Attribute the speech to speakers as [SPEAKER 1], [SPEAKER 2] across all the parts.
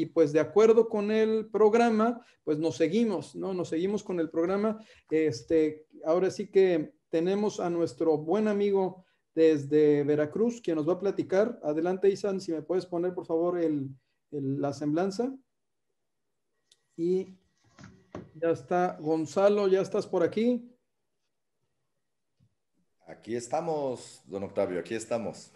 [SPEAKER 1] y pues de acuerdo con el programa, pues nos seguimos, ¿no? Nos seguimos con el programa. Este, ahora sí que tenemos a nuestro buen amigo desde Veracruz, quien nos va a platicar. Adelante, Isan, si me puedes poner, por favor, la semblanza. Y ya está, Gonzalo, ya estás por aquí. Aquí estamos, don
[SPEAKER 2] Octavio, aquí estamos.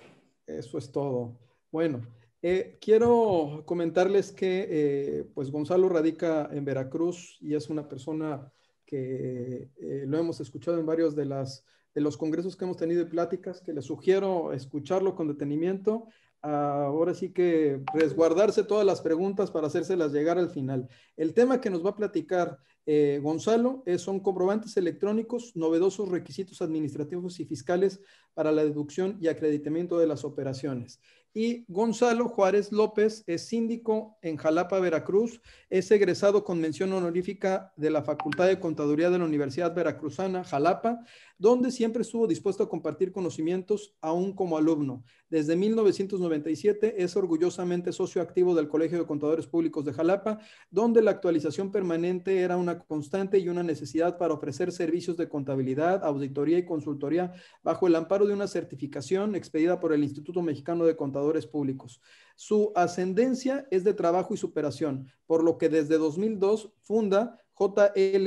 [SPEAKER 1] Eso es todo. Bueno, eh, quiero comentarles que eh, pues Gonzalo radica en Veracruz y es una persona que eh, lo hemos escuchado en varios de, los congresos que hemos tenido y pláticas, que les sugiero escucharlo con detenimiento. Ah, ahora sí que resguardarse todas las preguntas para hacérselas llegar al final. El tema que nos va a platicar Gonzalo, es son comprobantes electrónicos, novedosos requisitos administrativos y fiscales para la deducción y acreditamiento de las operaciones y Gonzalo Juárez López es síndico en Jalapa, Veracruz, es egresado con mención honorífica de la Facultad de Contaduría de la Universidad Veracruzana, Jalapa, donde siempre estuvo dispuesto a compartir conocimientos aún como alumno. Desde 1997 es orgullosamente socio activo del Colegio de Contadores Públicos de Jalapa, donde la actualización permanente era una constante y una necesidad para ofrecer servicios de contabilidad, auditoría y consultoría bajo el amparo de una certificación expedida por el Instituto Mexicano de Contadores Públicos. Su ascendencia es de trabajo y superación, por lo que desde 2002 funda JLGJLA,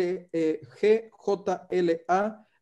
[SPEAKER 1] e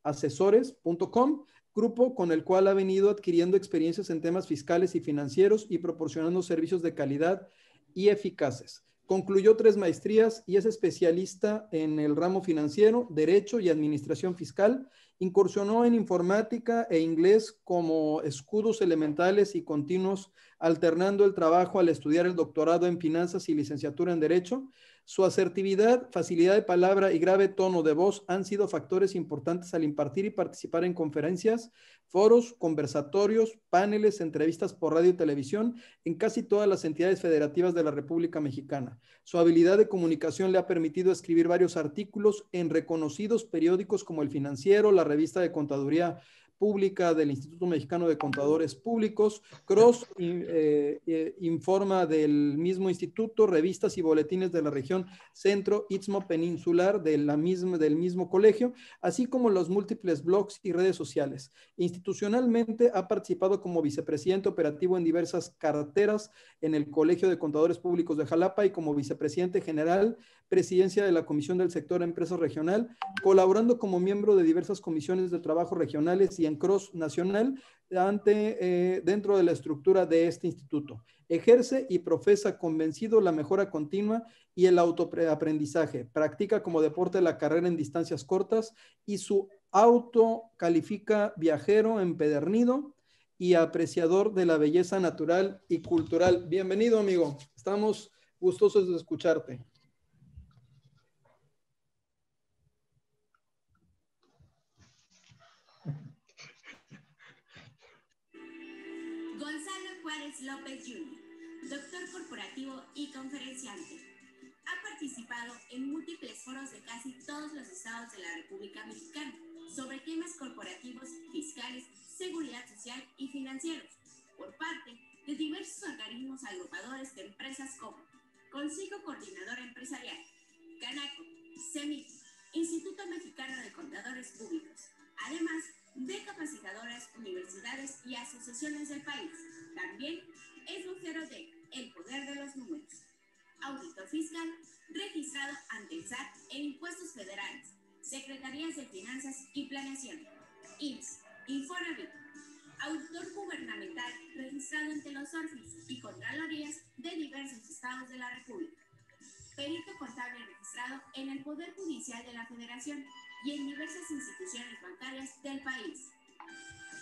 [SPEAKER 1] asesores.com, grupo con el cual ha venido adquiriendo experiencias en temas fiscales y financieros y proporcionando servicios de calidad y eficaces. Concluyó tres maestrías y es especialista en el ramo financiero, derecho y administración fiscal. Incursionó en informática e inglés como escudos elementales y continuos, alternando el trabajo al estudiar el doctorado en finanzas y licenciatura en derecho. Su asertividad, facilidad de palabra y grave tono de voz han sido factores importantes al impartir y participar en conferencias, foros, conversatorios, paneles, entrevistas por radio y televisión en casi todas las entidades federativas de la República Mexicana. Su habilidad de comunicación le ha permitido escribir varios artículos en reconocidos periódicos como El Financiero, la revista de Contaduría Pública del Instituto Mexicano de Contadores Públicos. Cross eh, eh, informa del mismo instituto, revistas y boletines de la región Centro Istmo Peninsular del mismo colegio, así como los múltiples blogs y redes sociales. Institucionalmente ha participado como vicepresidente operativo en diversas carteras en el Colegio de Contadores Públicos de Jalapa y como vicepresidente general presidencia de la Comisión del Sector Empresa Regional, colaborando como miembro de diversas comisiones de trabajo regionales y en cross nacional eh, dentro de la estructura de este instituto. Ejerce y profesa convencido la mejora continua y el autoaprendizaje. Practica como deporte la carrera en distancias cortas y su auto califica viajero empedernido y apreciador de la belleza natural y cultural. Bienvenido, amigo. Estamos gustosos de escucharte.
[SPEAKER 3] López Jr., doctor corporativo y conferenciante. Ha participado en múltiples foros de casi todos los estados de la República Mexicana sobre temas corporativos, fiscales, seguridad social y financieros, por parte de diversos organismos agrupadores de empresas como Consejo Coordinador Empresarial, Canaco, CEMIC, Instituto Mexicano de Contadores Públicos, además de capacitadoras, universidades y asociaciones del país. También es de el poder de los números. Auditor fiscal, registrado ante el SAT e impuestos federales, Secretarías de Finanzas y Planeación, IMSS, Infonavit, auditor gubernamental registrado ante los órganos y Contralorías de diversos estados de la República, perito contable registrado en el Poder Judicial de la Federación y en diversas instituciones bancarias del país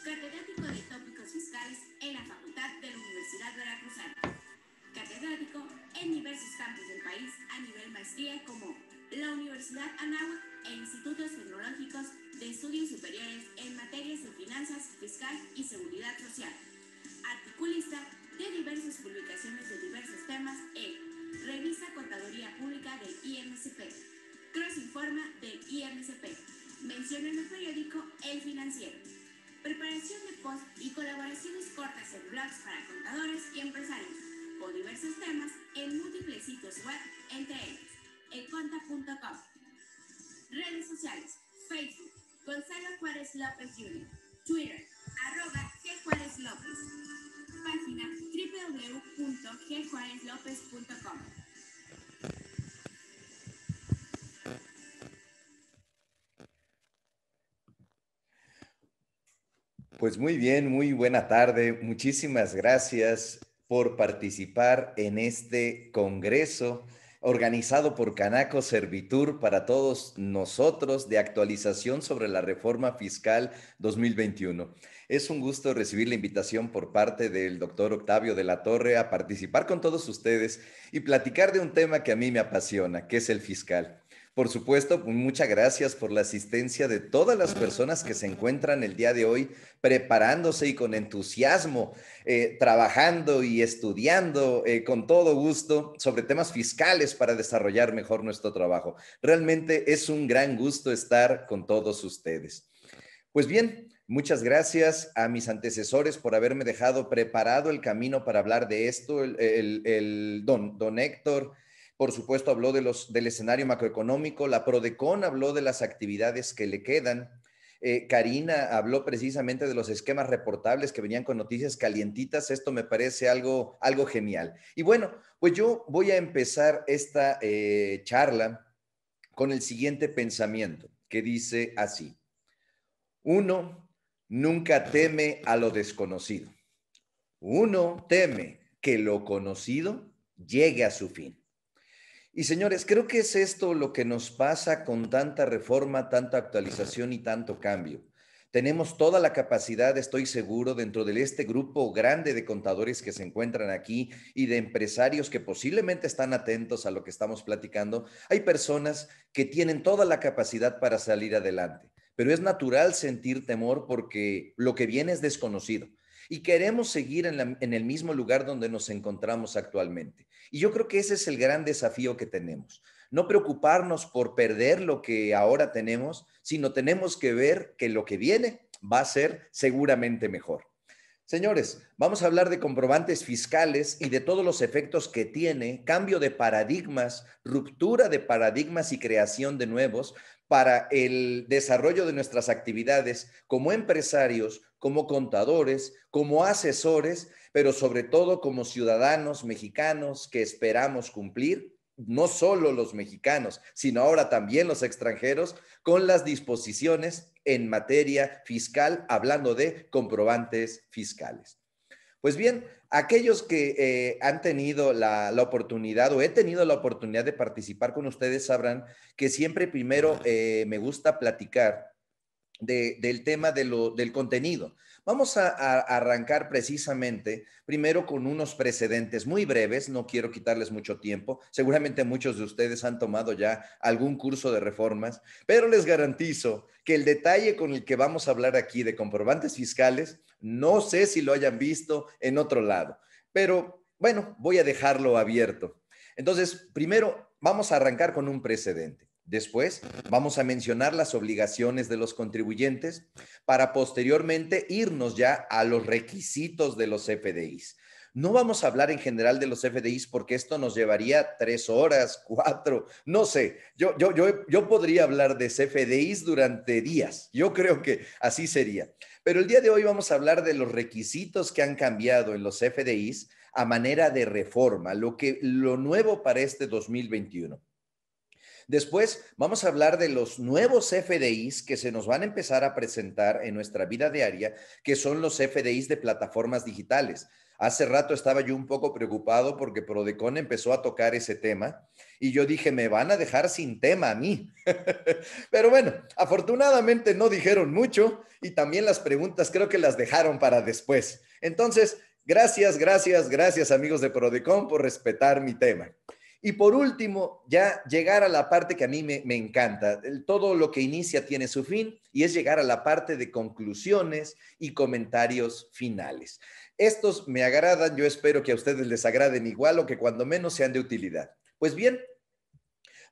[SPEAKER 3] catedrático de tópicos fiscales en la Facultad de la Universidad Veracruzana, catedrático en diversos campos del país a nivel maestría como la Universidad Anáhuac e institutos tecnológicos de estudios superiores en materias de finanzas, fiscal y seguridad social. Articulista de diversas publicaciones de diversos temas en Revista Contaduría Pública del IMCP, Cross Informa del IMCP, Mención en el periódico El Financiero preparación de post y colaboraciones cortas en blogs para contadores y empresarios, O diversos temas en múltiples sitios web, entre ellos, elconta.com. Redes sociales, Facebook, Gonzalo Juárez López Jr., Twitter, arroba G. Juárez López, página www.gjuárezlópez.com.
[SPEAKER 2] Pues muy bien, muy buena tarde. Muchísimas gracias por participar en este congreso organizado por Canaco Servitur para todos nosotros de actualización sobre la reforma fiscal 2021. Es un gusto recibir la invitación por parte del doctor Octavio de la Torre a participar con todos ustedes y platicar de un tema que a mí me apasiona, que es el fiscal. Por supuesto, pues, muchas gracias por la asistencia de todas las personas que se encuentran el día de hoy preparándose y con entusiasmo, eh, trabajando y estudiando eh, con todo gusto sobre temas fiscales para desarrollar mejor nuestro trabajo. Realmente es un gran gusto estar con todos ustedes. Pues bien, Muchas gracias a mis antecesores por haberme dejado preparado el camino para hablar de esto, el, don, don Héctor por supuesto, habló de los, del escenario macroeconómico, la Prodecon habló de las actividades que le quedan, eh, Karina habló precisamente de los esquemas reportables que venían con noticias calientitas, esto me parece algo, algo genial. Y bueno, pues yo voy a empezar esta eh, charla con el siguiente pensamiento, que dice así, uno nunca teme a lo desconocido, uno teme que lo conocido llegue a su fin. Y señores, creo que es esto lo que nos pasa con tanta reforma, tanta actualización y tanto cambio. Tenemos toda la capacidad, estoy seguro, dentro de este grupo grande de contadores que se encuentran aquí y de empresarios que posiblemente están atentos a lo que estamos platicando. Hay personas que tienen toda la capacidad para salir adelante, pero es natural sentir temor porque lo que viene es desconocido y queremos seguir en, el mismo lugar donde nos encontramos actualmente. Y yo creo que ese es el gran desafío que tenemos. No preocuparnos por perder lo que ahora tenemos, sino tenemos que ver que lo que viene va a ser seguramente mejor. Señores, vamos a hablar de comprobantes fiscales y de todos los efectos que tiene, cambio de paradigmas, ruptura de paradigmas y creación de nuevos para el desarrollo de nuestras actividades como empresarios, como contadores, como asesores, pero sobre todo como ciudadanos mexicanos que esperamos cumplir, no solo los mexicanos, sino ahora también los extranjeros, con las disposiciones en materia fiscal, hablando de comprobantes fiscales. Pues bien, aquellos que eh, han tenido la, oportunidad o he tenido la oportunidad de participar con ustedes sabrán que siempre primero eh, me gusta platicar del tema del contenido. Vamos a, arrancar precisamente primero con unos precedentes muy breves, no quiero quitarles mucho tiempo, seguramente muchos de ustedes han tomado ya algún curso de reformas, pero les garantizo que el detalle con el que vamos a hablar aquí de comprobantes fiscales, no sé si lo hayan visto en otro lado, pero bueno, voy a dejarlo abierto. Entonces, primero vamos a arrancar con un precedente. Después vamos a mencionar las obligaciones de los contribuyentes para posteriormente irnos ya a los requisitos de los FDIs. No vamos a hablar en general de los FDIs porque esto nos llevaría tres horas, cuatro, no sé. Yo, yo, yo, podría hablar de CFDIs durante días. Yo creo que así sería. Pero el día de hoy vamos a hablar de los requisitos que han cambiado en los FDIs a manera de reforma, lo, que, lo nuevo para este 2021. Después vamos a hablar de los nuevos FDIs que se nos van a empezar a presentar en nuestra vida diaria, que son los FDIs de plataformas digitales. Hace rato estaba yo un poco preocupado porque Prodecon empezó a tocar ese tema y yo dije, me van a dejar sin tema a mí. Pero bueno, afortunadamente no dijeron mucho y también las preguntas creo que las dejaron para después. Entonces, gracias, gracias, gracias amigos de Prodecon por respetar mi tema. Y por último, ya llegar a la parte que a mí me, encanta. todo lo que inicia tiene su fin y es llegar a la parte de conclusiones y comentarios finales. Estos me agradan, yo espero que a ustedes les agraden igual o que cuando menos sean de utilidad. Pues bien,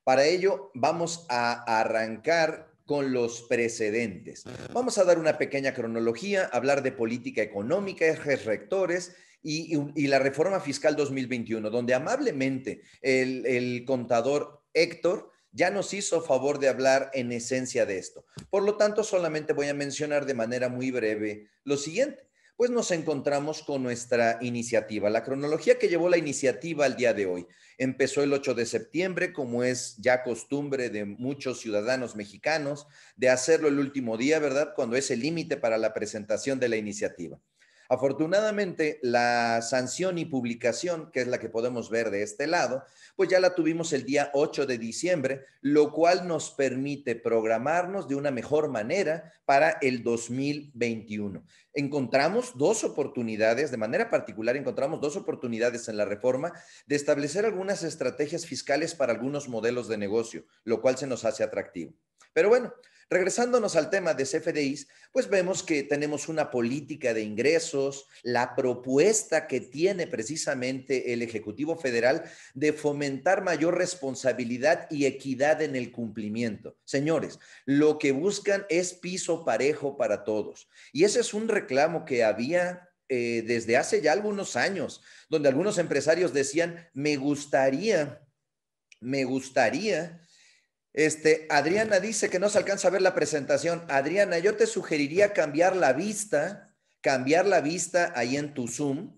[SPEAKER 2] para ello vamos a arrancar con los precedentes. Vamos a dar una pequeña cronología, hablar de política económica, ejes rectores y, la reforma fiscal 2021, donde amablemente el, el contador Héctor ya nos hizo favor de hablar en esencia de esto. Por lo tanto, solamente voy a mencionar de manera muy breve lo siguiente pues nos encontramos con nuestra iniciativa. La cronología que llevó la iniciativa al día de hoy empezó el 8 de septiembre, como es ya costumbre de muchos ciudadanos mexicanos, de hacerlo el último día, ¿verdad? Cuando es el límite para la presentación de la iniciativa. Afortunadamente, la sanción y publicación, que es la que podemos ver de este lado, pues ya la tuvimos el día 8 de diciembre, lo cual nos permite programarnos de una mejor manera para el 2021. Encontramos dos oportunidades, de manera particular, encontramos dos oportunidades en la reforma de establecer algunas estrategias fiscales para algunos modelos de negocio, lo cual se nos hace atractivo. Pero bueno, Regresándonos al tema de CFDIs, pues vemos que tenemos una política de ingresos, la propuesta que tiene precisamente el Ejecutivo Federal de fomentar mayor responsabilidad y equidad en el cumplimiento. Señores, lo que buscan es piso parejo para todos. Y ese es un reclamo que había eh, desde hace ya algunos años, donde algunos empresarios decían, me gustaría, me gustaría este, Adriana dice que no se alcanza a ver la presentación. Adriana, yo te sugeriría cambiar la vista, cambiar la vista ahí en tu Zoom.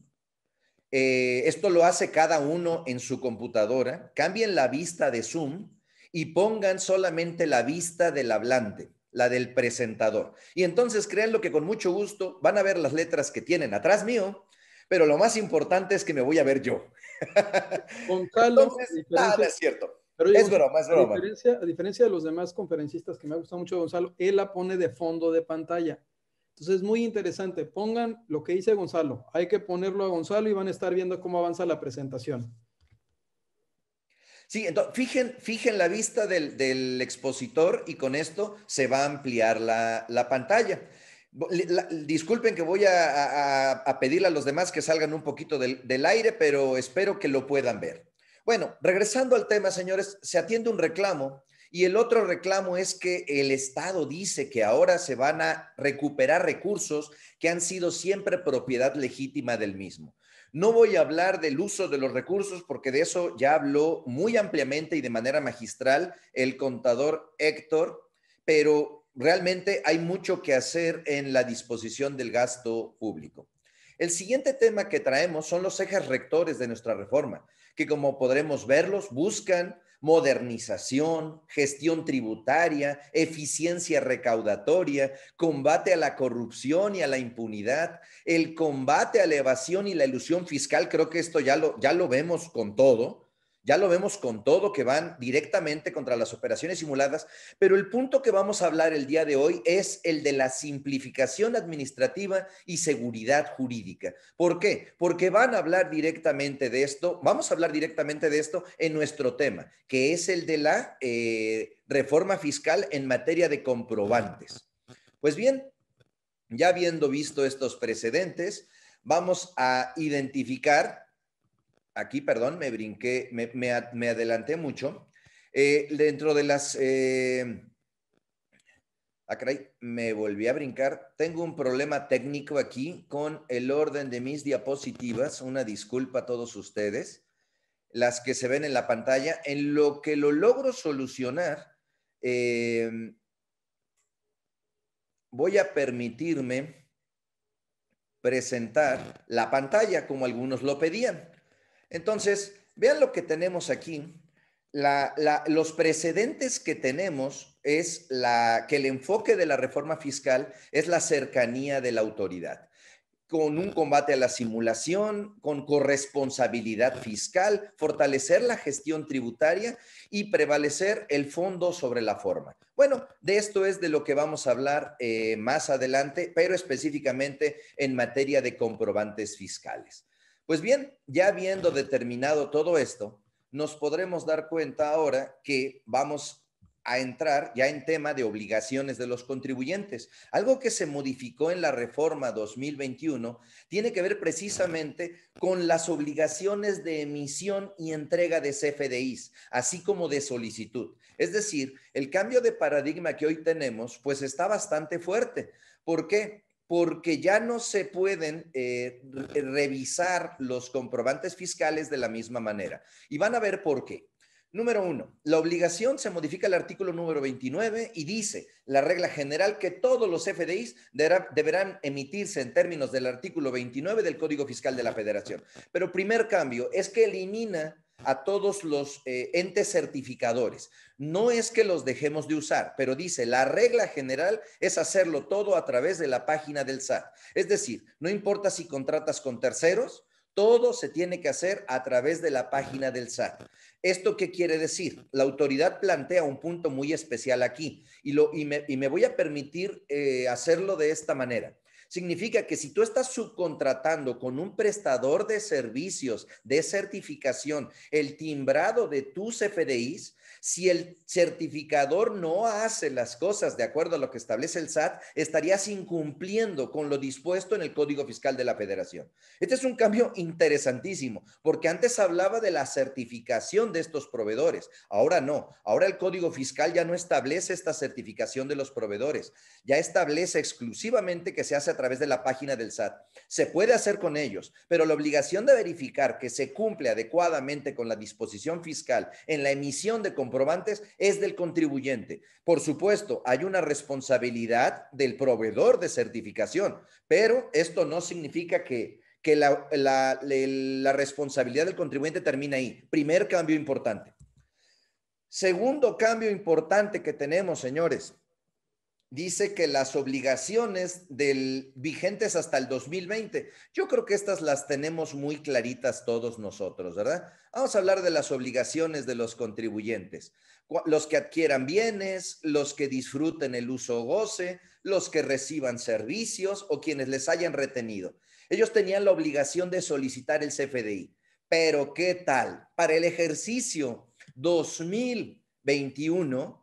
[SPEAKER 2] Eh, esto lo hace cada uno en su computadora. Cambien la vista de Zoom y pongan solamente la vista del hablante, la del presentador. Y entonces créanlo que con mucho gusto van a ver las letras que tienen atrás mío, pero lo más importante es que me voy a ver yo.
[SPEAKER 1] es
[SPEAKER 2] cierto es broma, es broma.
[SPEAKER 1] A diferencia, de los demás conferencistas que me ha gustado mucho Gonzalo, él la pone de fondo de pantalla. Entonces es muy interesante. Pongan lo que dice Gonzalo. Hay que ponerlo a Gonzalo y van a estar viendo cómo avanza la presentación. Sí, entonces fijen, fijen la vista del,
[SPEAKER 2] expositor y con esto se va a ampliar la, pantalla. disculpen que voy a, a, a, pedirle a los demás que salgan un poquito del aire, pero espero que lo puedan ver. Bueno, regresando al tema, señores, se atiende un reclamo y el otro reclamo es que el Estado dice que ahora se van a recuperar recursos que han sido siempre propiedad legítima del mismo. No voy a hablar del uso de los recursos porque de eso ya habló muy ampliamente y de manera magistral el contador Héctor, pero realmente hay mucho que hacer en la disposición del gasto público. El siguiente tema que traemos son los ejes rectores de nuestra reforma que como podremos verlos, buscan modernización, gestión tributaria, eficiencia recaudatoria, combate a la corrupción y a la impunidad, el combate a la evasión y la ilusión fiscal, creo que esto ya lo, ya lo vemos con todo, ya lo vemos con todo que van directamente contra las operaciones simuladas, pero el punto que vamos a hablar el día de hoy es el de la simplificación administrativa y seguridad jurídica. ¿Por qué? Porque van a hablar directamente de esto, vamos a hablar directamente de esto en nuestro tema, que es el de la eh, reforma fiscal en materia de comprobantes. Pues bien, ya habiendo visto estos precedentes, vamos a identificar aquí, perdón, me brinqué, me, adelanté mucho. Eh, dentro de las... Eh, ah, me volví a brincar. Tengo un problema técnico aquí con el orden de mis diapositivas. Una disculpa a todos ustedes. Las que se ven en la pantalla. En lo que lo logro solucionar, em, voy a permitirme presentar la pantalla como algunos lo pedían. Entonces, vean lo que tenemos aquí. los precedentes que tenemos es que el enfoque de la reforma fiscal es la cercanía de la autoridad, con un combate a la simulación, con corresponsabilidad fiscal, fortalecer la gestión tributaria y prevalecer el fondo sobre la forma. Bueno, de esto es de lo que vamos a hablar eh, más adelante, pero específicamente en materia de comprobantes fiscales. Pues bien, ya habiendo determinado todo esto, nos podremos dar cuenta ahora que vamos a entrar ya en tema de obligaciones de los contribuyentes. Algo que se modificó en la reforma 2021 tiene que ver precisamente con las obligaciones de emisión y entrega de CFDIs, así como de solicitud. Es decir, el cambio de paradigma que hoy tenemos pues está bastante fuerte. ¿Por qué? porque ya no se pueden eh, revisar los comprobantes fiscales de la misma manera. Y van a ver por qué. Número uno, la obligación se modifica el artículo número 29 y dice la regla general que todos los FDIs deberán emitirse en términos del artículo 29 del Código Fiscal de la Federación. Pero primer cambio es que elimina a todos los eh, entes certificadores. No es que los dejemos de usar, pero dice, la regla general es hacerlo todo a través de la página del SAT. Es decir, no importa si contratas con terceros, todo se tiene que hacer a través de la página del SAT. ¿Esto qué quiere decir? La autoridad plantea un punto muy especial aquí y, lo, y, me, voy a permitir eh, hacerlo de esta manera. Significa que si tú estás subcontratando con un prestador de servicios de certificación el timbrado de tus FDIs, si el certificador no hace las cosas de acuerdo a lo que establece el SAT, estarías incumpliendo con lo dispuesto en el Código Fiscal de la Federación. Este es un cambio interesantísimo, porque antes hablaba de la certificación de estos proveedores. Ahora no. Ahora el Código Fiscal ya no establece esta certificación de los proveedores. Ya establece exclusivamente que se hace a través de la página del SAT. Se puede hacer con ellos, pero la obligación de verificar que se cumple adecuadamente con la disposición fiscal en la emisión de es del contribuyente. Por supuesto, hay una responsabilidad del proveedor de certificación, pero esto no significa que, la, la responsabilidad del contribuyente termina ahí. Primer cambio importante. Segundo cambio importante que tenemos, señores, dice que las obligaciones del vigentes hasta el 2020. Yo creo que estas las tenemos muy claritas todos nosotros, ¿verdad? Vamos a hablar de las obligaciones de los contribuyentes, los que adquieran bienes, los que disfruten el uso o goce, los que reciban servicios o quienes les hayan retenido. Ellos tenían la obligación de solicitar el CFDI, pero ¿qué tal? Para el ejercicio 2021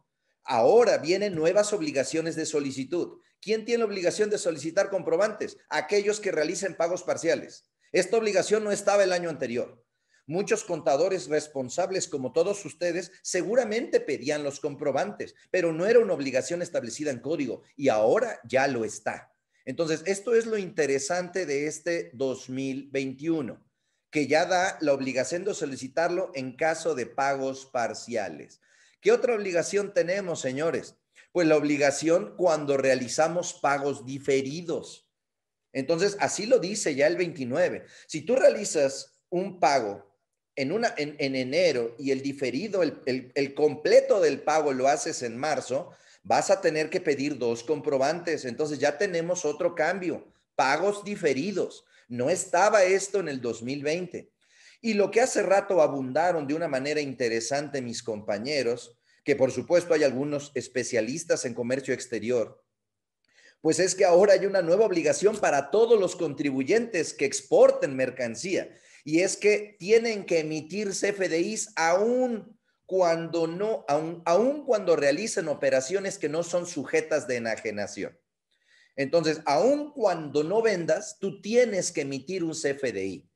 [SPEAKER 2] Ahora vienen nuevas obligaciones de solicitud. ¿Quién tiene la obligación de solicitar comprobantes? Aquellos que realicen pagos parciales. Esta obligación no estaba el año anterior. Muchos contadores responsables, como todos ustedes, seguramente pedían los comprobantes, pero no era una obligación establecida en código y ahora ya lo está. Entonces, esto es lo interesante de este 2021, que ya da la obligación de solicitarlo en caso de pagos parciales. ¿Qué otra obligación tenemos, señores? Pues la obligación cuando realizamos pagos diferidos. Entonces, así lo dice ya el 29. Si tú realizas un pago en, en, enero y el diferido, el, el completo del pago lo haces en marzo, vas a tener que pedir dos comprobantes. Entonces ya tenemos otro cambio, pagos diferidos. No estaba esto en el 2020. Y lo que hace rato abundaron de una manera interesante mis compañeros, que por supuesto hay algunos especialistas en comercio exterior, pues es que ahora hay una nueva obligación para todos los contribuyentes que exporten mercancía, y es que tienen que emitir CFDIs aún cuando no, aun cuando realicen operaciones que no son sujetas de enajenación. Entonces, aún cuando no vendas, tú tienes que emitir un CFDI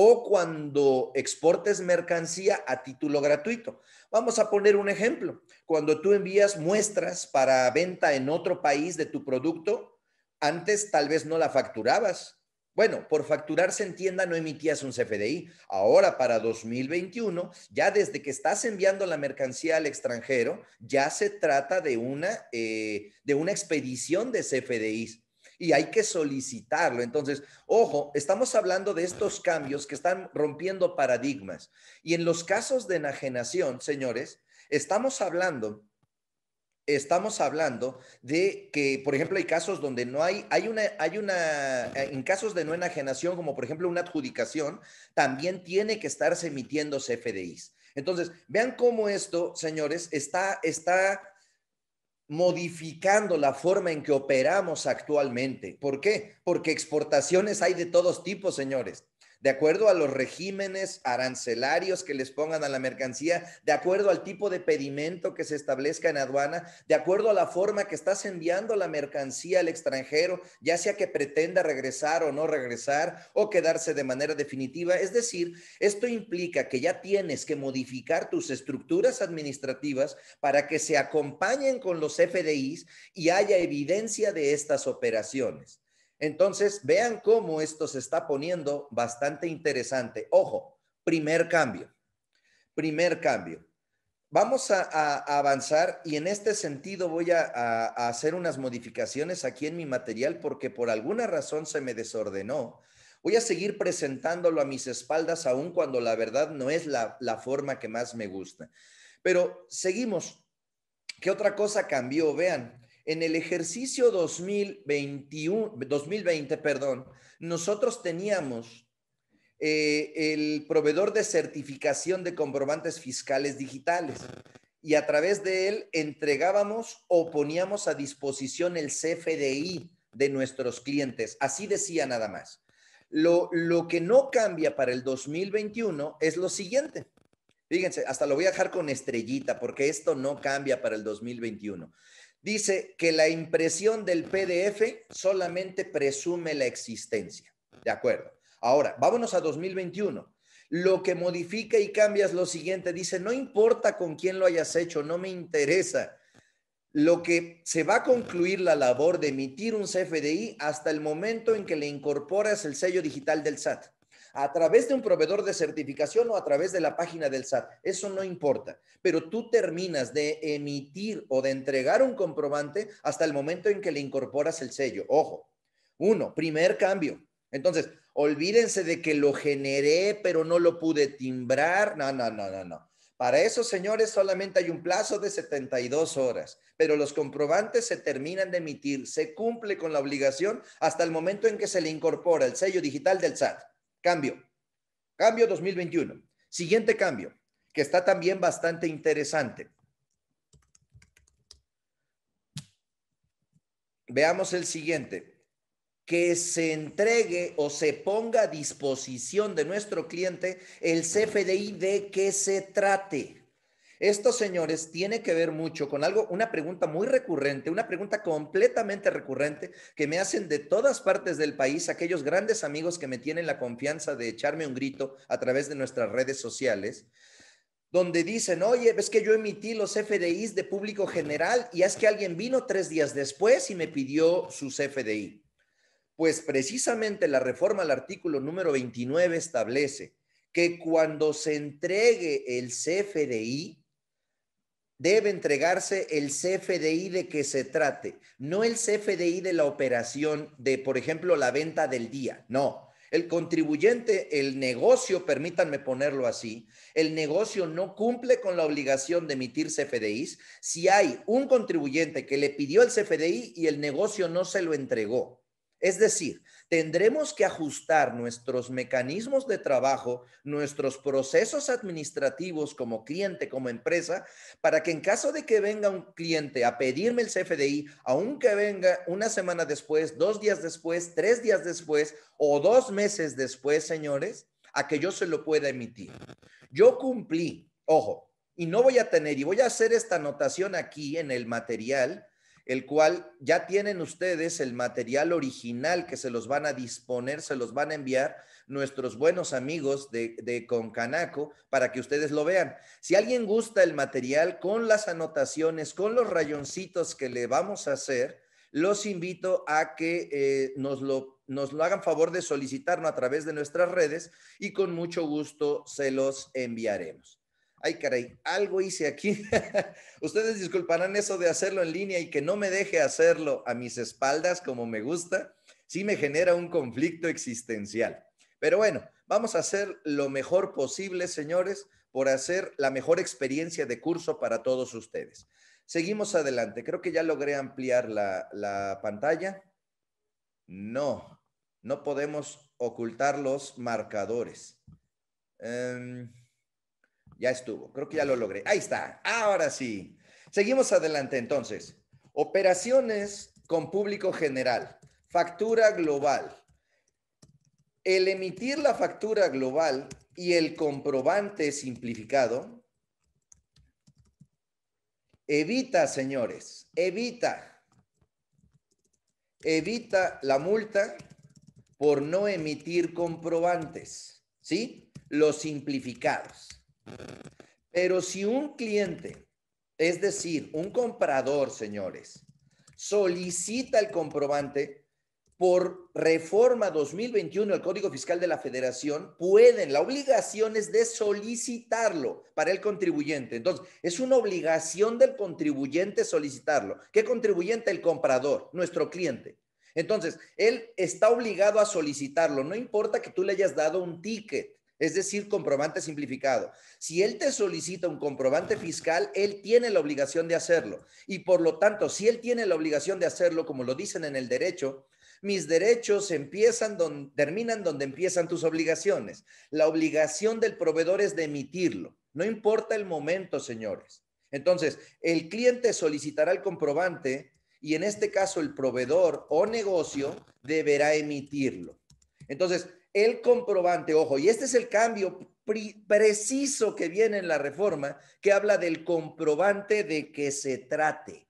[SPEAKER 2] o cuando exportes mercancía a título gratuito. Vamos a poner un ejemplo. Cuando tú envías muestras para venta en otro país de tu producto, antes tal vez no la facturabas. Bueno, por facturar se entienda, no emitías un CFDI. Ahora, para 2021, ya desde que estás enviando la mercancía al extranjero, ya se trata de una, eh, de una expedición de CFDIs y hay que solicitarlo. Entonces, ojo, estamos hablando de estos cambios que están rompiendo paradigmas. Y en los casos de enajenación, señores, estamos hablando estamos hablando de que, por ejemplo, hay casos donde no hay, hay una, hay una, eh, en casos de no enajenación, como por ejemplo una adjudicación, también tiene que estarse emitiendo CFDIs. Entonces, vean cómo esto, señores, está, está modificando la forma en que operamos actualmente. ¿Por qué? Porque exportaciones hay de todos tipos, señores de acuerdo a los regímenes arancelarios que les pongan a la mercancía, de acuerdo al tipo de pedimento que se establezca en aduana, de acuerdo a la forma que estás enviando la mercancía al extranjero, ya sea que pretenda regresar o no regresar o quedarse de manera definitiva. Es decir, esto implica que ya tienes que modificar tus estructuras administrativas para que se acompañen con los FDIs y haya evidencia de estas operaciones. Entonces, vean cómo esto se está poniendo bastante interesante. Ojo, primer cambio. Primer cambio. Vamos a, avanzar y en este sentido voy a, hacer unas modificaciones aquí en mi material porque por alguna razón se me desordenó. Voy a seguir presentándolo a mis espaldas aun cuando la verdad no es la, la forma que más me gusta. Pero seguimos. ¿Qué otra cosa cambió? Vean, en el ejercicio 2021, 2020, perdón, nosotros teníamos eh, el proveedor de certificación de comprobantes fiscales digitales y a través de él entregábamos o poníamos a disposición el CFDI de nuestros clientes. Así decía nada más. Lo, lo que no cambia para el 2021 es lo siguiente. Fíjense, hasta lo voy a dejar con estrellita porque esto no cambia para el 2021 dice que la impresión del PDF solamente presume la existencia. De acuerdo. Ahora, vámonos a 2021. Lo que modifica y cambia es lo siguiente. Dice, no importa con quién lo hayas hecho, no me interesa. Lo que se va a concluir la labor de emitir un CFDI hasta el momento en que le incorporas el sello digital del SAT a través de un proveedor de certificación o a través de la página del SAT. Eso no importa. Pero tú terminas de emitir o de entregar un comprobante hasta el momento en que le incorporas el sello. Ojo. Uno, primer cambio. Entonces, olvídense de que lo generé, pero no lo pude timbrar. No, no, no, no, no. Para eso, señores, solamente hay un plazo de 72 horas, pero los comprobantes se terminan de emitir, se cumple con la obligación hasta el momento en que se le incorpora el sello digital del SAT. Cambio. Cambio 2021. Siguiente cambio, que está también bastante interesante. Veamos el siguiente. Que se entregue o se ponga a disposición de nuestro cliente el CFDI de que se trate. Estos señores, tiene que ver mucho con algo, una pregunta muy recurrente, una pregunta completamente recurrente que me hacen de todas partes del país aquellos grandes amigos que me tienen la confianza de echarme un grito a través de nuestras redes sociales donde dicen, oye, ves que yo emití los FDIs de público general y es que alguien vino tres días después y me pidió su FDI. Pues precisamente la reforma al artículo número 29 establece que cuando se entregue el CFDI, debe entregarse el CFDI de que se trate, no el CFDI de la operación de, por ejemplo, la venta del día, no. El contribuyente, el negocio, permítanme ponerlo así, el negocio no cumple con la obligación de emitir CFDIs si hay un contribuyente que le pidió el CFDI y el negocio no se lo entregó. Es decir, tendremos que ajustar nuestros mecanismos de trabajo, nuestros procesos administrativos como cliente, como empresa, para que en caso de que venga un cliente a pedirme el CFDI, aunque venga una semana después, dos días después, tres días después o dos meses después, señores, a que yo se lo pueda emitir. Yo cumplí, ojo, y no voy a tener, y voy a hacer esta anotación aquí en el material, el cual ya tienen ustedes el material original que se los van a disponer, se los van a enviar nuestros buenos amigos de, Concanaco para que ustedes lo vean. Si alguien gusta el material con las anotaciones, con los rayoncitos que le vamos a hacer, los invito a que eh, nos, lo, nos lo hagan favor de solicitarnos a través de nuestras redes y con mucho gusto se los enviaremos ay caray, algo hice aquí. Ustedes disculparán eso de hacerlo en línea y que no me deje hacerlo a mis espaldas como me gusta, sí me genera un conflicto existencial. Pero bueno, vamos a hacer lo mejor posible, señores, por hacer la mejor experiencia de curso para todos ustedes. Seguimos adelante. Creo que ya logré ampliar la, pantalla. No, no podemos ocultar los marcadores. Em, ya estuvo, creo que ya lo logré. Ahí está, ahora sí. Seguimos adelante entonces. Operaciones con público general, factura global. El emitir la factura global y el comprobante simplificado evita, señores, evita, evita la multa por no emitir comprobantes, ¿sí? Los simplificados. Pero si un cliente, es decir, un comprador, señores, solicita el comprobante por reforma 2021 del Código Fiscal de la Federación, pueden, la obligación es de solicitarlo para el contribuyente. Entonces, es una obligación del contribuyente solicitarlo. ¿Qué contribuyente? El comprador, nuestro cliente. Entonces, él está obligado a solicitarlo, no importa que tú le hayas dado un ticket es decir, comprobante simplificado. Si él te solicita un comprobante fiscal, él tiene la obligación de hacerlo. Y por lo tanto, si él tiene la obligación de hacerlo, como lo dicen en el derecho, mis derechos empiezan terminan donde empiezan tus obligaciones. La obligación del proveedor es de emitirlo. No importa el momento, señores. Entonces, el cliente solicitará el comprobante y en este caso el proveedor o negocio deberá emitirlo. Entonces, el comprobante, ojo, y este es el cambio preciso que viene en la reforma, que habla del comprobante de que se trate.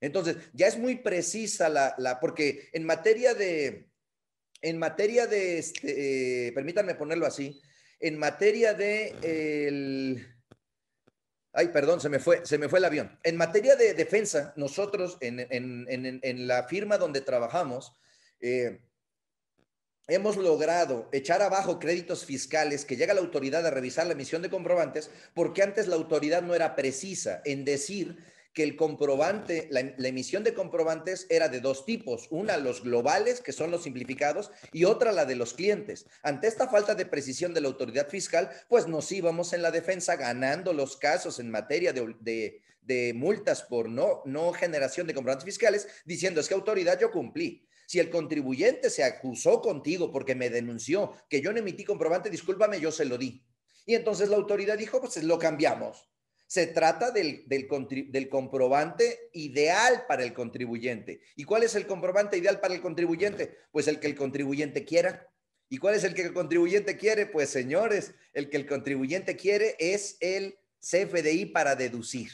[SPEAKER 2] Entonces, ya es muy precisa la, porque en materia de, en materia de, este, eh, permítanme ponerlo así, en materia de el, Ay, perdón, se me, fue, se me fue el avión. En materia de defensa, nosotros en, en, en, en la firma donde trabajamos, eh, hemos logrado echar abajo créditos fiscales que llega la autoridad a revisar la emisión de comprobantes porque antes la autoridad no era precisa en decir que el comprobante, la, emisión de comprobantes era de dos tipos, una los globales, que son los simplificados, y otra la de los clientes. Ante esta falta de precisión de la autoridad fiscal, pues nos íbamos en la defensa ganando los casos en materia de, multas por no, no generación de comprobantes fiscales, diciendo es que autoridad yo cumplí. Si el contribuyente se acusó contigo porque me denunció que yo no emití comprobante, discúlpame, yo se lo di. Y entonces la autoridad dijo, pues lo cambiamos. Se trata del, del, comprobante ideal para el contribuyente. ¿Y cuál es el comprobante ideal para el contribuyente? Pues el que el contribuyente quiera. ¿Y cuál es el que el contribuyente quiere? Pues señores, el que el contribuyente quiere es el CFDI para deducir.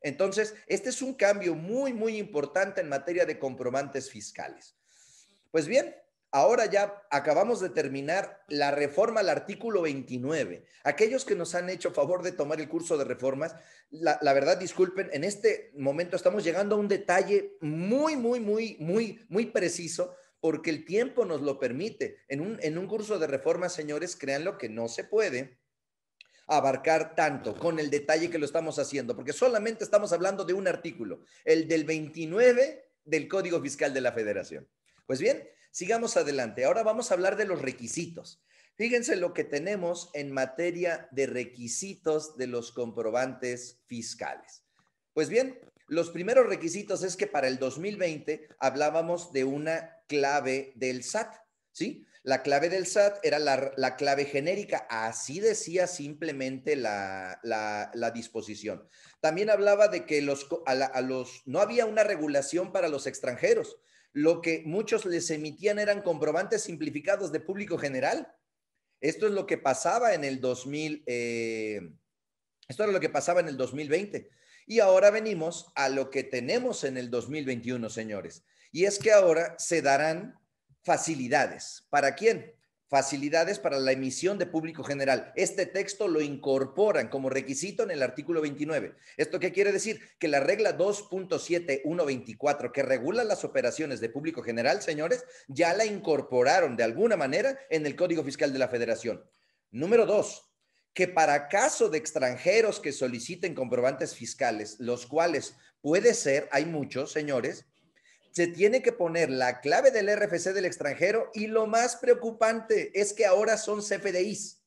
[SPEAKER 2] Entonces, este es un cambio muy, muy importante en materia de comprobantes fiscales. Pues bien, ahora ya acabamos de terminar la reforma al artículo 29. Aquellos que nos han hecho favor de tomar el curso de reformas, la, verdad, disculpen, en este momento estamos llegando a un detalle muy, muy, muy, muy, muy preciso porque el tiempo nos lo permite. En un, en un curso de reformas, señores, créanlo que no se puede abarcar tanto con el detalle que lo estamos haciendo, porque solamente estamos hablando de un artículo, el del 29 del Código Fiscal de la Federación. Pues bien, sigamos adelante. Ahora vamos a hablar de los requisitos. Fíjense lo que tenemos en materia de requisitos de los comprobantes fiscales. Pues bien, los primeros requisitos es que para el 2020 hablábamos de una clave del SAT, ¿sí? La clave del SAT era la, clave genérica, así decía simplemente la, disposición. También hablaba de que no había una regulación para los extranjeros lo que muchos les emitían eran comprobantes simplificados de público general. Esto es lo que pasaba en el 2000, eh, esto era lo que pasaba en el 2020. Y ahora venimos a lo que tenemos en el 2021, señores. Y es que ahora se darán facilidades. ¿Para quién? facilidades para la emisión de público general. Este texto lo incorporan como requisito en el artículo 29. ¿Esto qué quiere decir? Que la regla 2.7124 que regula las operaciones de público general, señores, ya la incorporaron de alguna manera en el Código Fiscal de la Federación. Número dos, que para caso de extranjeros que soliciten comprobantes fiscales, los cuales puede ser, hay muchos, señores, se tiene que poner la clave del RFC del extranjero y lo más preocupante es que ahora son CFDIs.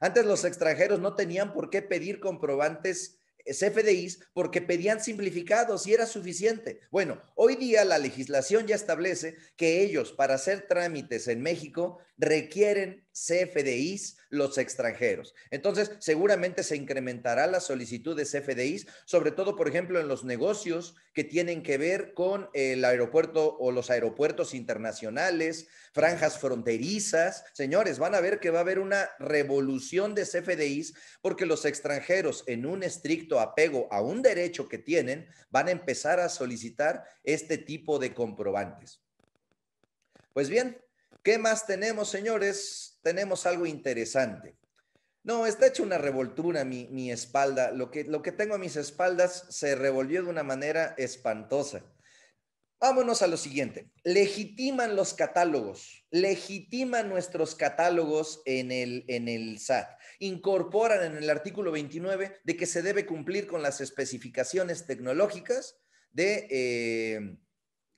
[SPEAKER 2] Antes los extranjeros no tenían por qué pedir comprobantes eh, CFDIs porque pedían simplificados y era suficiente. Bueno, hoy día la legislación ya establece que ellos para hacer trámites en México requieren CFDIs los extranjeros. Entonces, seguramente se incrementará la solicitud de CFDIs, sobre todo, por ejemplo, en los negocios que tienen que ver con el aeropuerto o los aeropuertos internacionales, franjas fronterizas. Señores, van a ver que va a haber una revolución de CFDIs porque los extranjeros, en un estricto apego a un derecho que tienen, van a empezar a solicitar este tipo de comprobantes. Pues bien, ¿Qué más tenemos, señores? Tenemos algo interesante. No, está hecha una revoltura mi, mi, espalda. Lo que, tengo a mis espaldas se revolvió de una manera espantosa. Vámonos a lo siguiente. Legitiman los catálogos, legitiman nuestros catálogos en el, SAT. Incorporan en el artículo 29 de que se debe cumplir con las especificaciones tecnológicas de eh,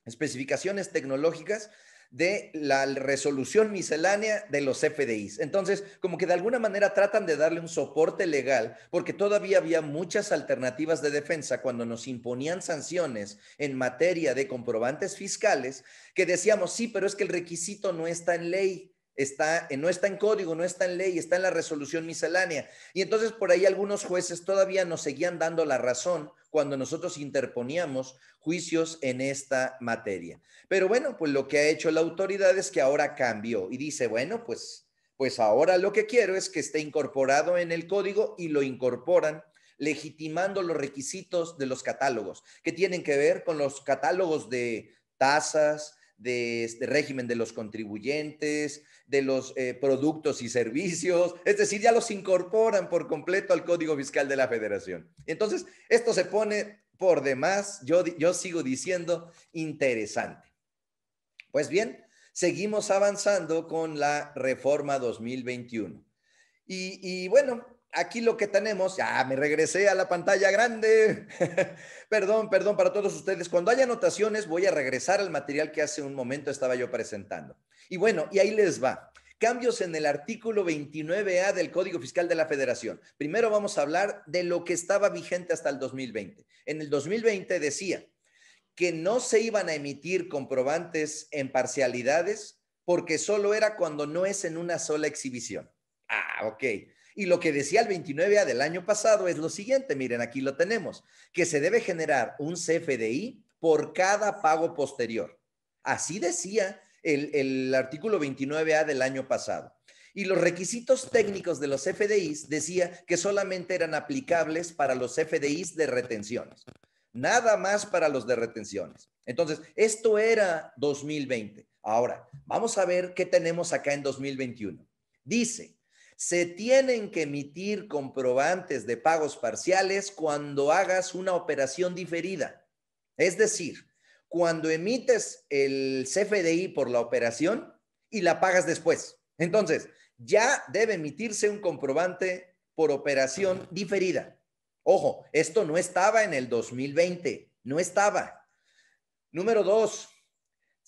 [SPEAKER 2] especificaciones tecnológicas de la resolución miscelánea de los FDIs. Entonces, como que de alguna manera tratan de darle un soporte legal, porque todavía había muchas alternativas de defensa cuando nos imponían sanciones en materia de comprobantes fiscales, que decíamos, sí, pero es que el requisito no está en ley está, eh, no está en código, no está en ley, está en la resolución miscelánea. Y entonces por ahí algunos jueces todavía nos seguían dando la razón cuando nosotros interponíamos juicios en esta materia. Pero bueno, pues lo que ha hecho la autoridad es que ahora cambió y dice, bueno, pues, pues ahora lo que quiero es que esté incorporado en el código y lo incorporan legitimando los requisitos de los catálogos, que tienen que ver con los catálogos de tasas, de este régimen de los contribuyentes, de los eh, productos y servicios, es decir, ya los incorporan por completo al Código Fiscal de la Federación. Entonces, esto se pone por demás, yo, sigo diciendo, interesante. Pues bien, seguimos avanzando con la reforma 2021. Y, y bueno, aquí lo que tenemos, ya me regresé a la pantalla grande. perdón, perdón para todos ustedes. Cuando haya anotaciones, voy a regresar al material que hace un momento estaba yo presentando. Y bueno, y ahí les va. Cambios en el artículo 29A del Código Fiscal de la Federación. Primero vamos a hablar de lo que estaba vigente hasta el 2020. En el 2020 decía que no se iban a emitir comprobantes en parcialidades porque solo era cuando no es en una sola exhibición. Ah, ok. Y lo que decía el 29A del año pasado es lo siguiente, miren, aquí lo tenemos, que se debe generar un CFDI por cada pago posterior. Así decía el, artículo 29A del año pasado. Y los requisitos técnicos de los FDIs decía que solamente eran aplicables para los FDIs de retenciones, nada más para los de retenciones. Entonces, esto era 2020. Ahora, vamos a ver qué tenemos acá en 2021. Dice, se tienen que emitir comprobantes de pagos parciales cuando hagas una operación diferida. Es decir, cuando emites el CFDI por la operación y la pagas después. Entonces, ya debe emitirse un comprobante por operación diferida. Ojo, esto no estaba en el 2020, no estaba. Número dos,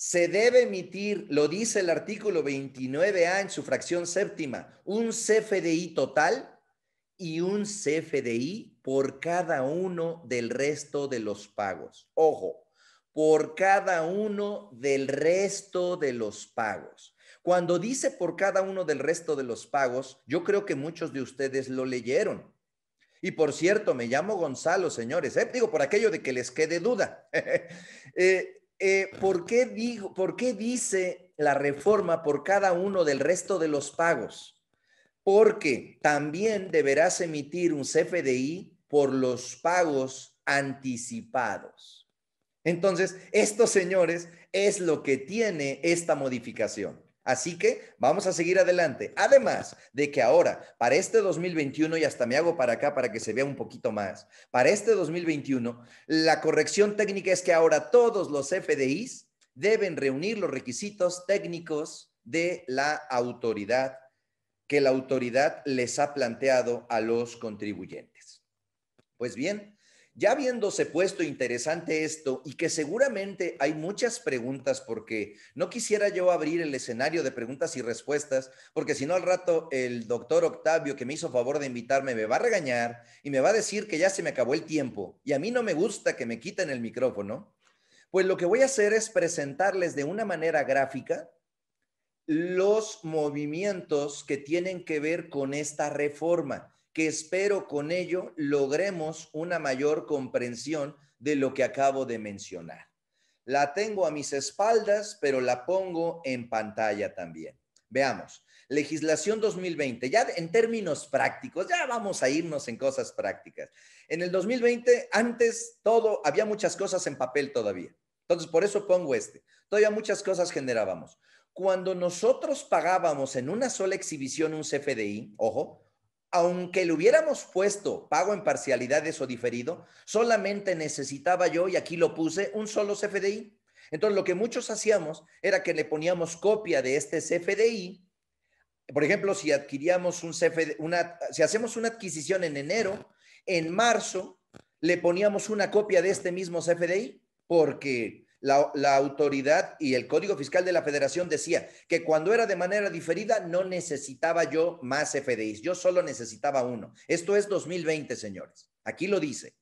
[SPEAKER 2] se debe emitir, lo dice el artículo 29A en su fracción séptima, un CFDI total y un CFDI por cada uno del resto de los pagos. Ojo, por cada uno del resto de los pagos. Cuando dice por cada uno del resto de los pagos, yo creo que muchos de ustedes lo leyeron. Y por cierto, me llamo Gonzalo, señores. ¿eh? Digo, por aquello de que les quede duda. eh, eh, ¿por, qué ¿por qué dice la reforma por cada uno del resto de los pagos? Porque también deberás emitir un CFDI por los pagos anticipados. Entonces, esto, señores es lo que tiene esta modificación. Así que vamos a seguir adelante. Además de que ahora, para este 2021, y hasta me hago para acá para que se vea un poquito más, para este 2021, la corrección técnica es que ahora todos los FDIs deben reunir los requisitos técnicos de la autoridad que la autoridad les ha planteado a los contribuyentes. Pues bien, ya habiéndose puesto interesante esto y que seguramente hay muchas preguntas porque no quisiera yo abrir el escenario de preguntas y respuestas porque si no al rato el doctor Octavio que me hizo favor de invitarme me va a regañar y me va a decir que ya se me acabó el tiempo y a mí no me gusta que me quiten el micrófono, pues lo que voy a hacer es presentarles de una manera gráfica los movimientos que tienen que ver con esta reforma que espero con ello logremos una mayor comprensión de lo que acabo de mencionar. La tengo a mis espaldas, pero la pongo en pantalla también. Veamos, legislación 2020, ya en términos prácticos, ya vamos a irnos en cosas prácticas. En el 2020, antes todo, había muchas cosas en papel todavía. Entonces, por eso pongo este. Todavía muchas cosas generábamos. Cuando nosotros pagábamos en una sola exhibición un CFDI, ojo, aunque le hubiéramos puesto pago en parcialidades o diferido, solamente necesitaba yo, y aquí lo puse, un solo CFDI. Entonces, lo que muchos hacíamos era que le poníamos copia de este CFDI. Por ejemplo, si adquiríamos un CFDI, si hacemos una adquisición en enero, en marzo le poníamos una copia de este mismo CFDI, porque la, autoridad y el Código Fiscal de la Federación decía que cuando era de manera diferida no necesitaba yo más FDIs, yo solo necesitaba uno. Esto es 2020, señores. Aquí lo dice.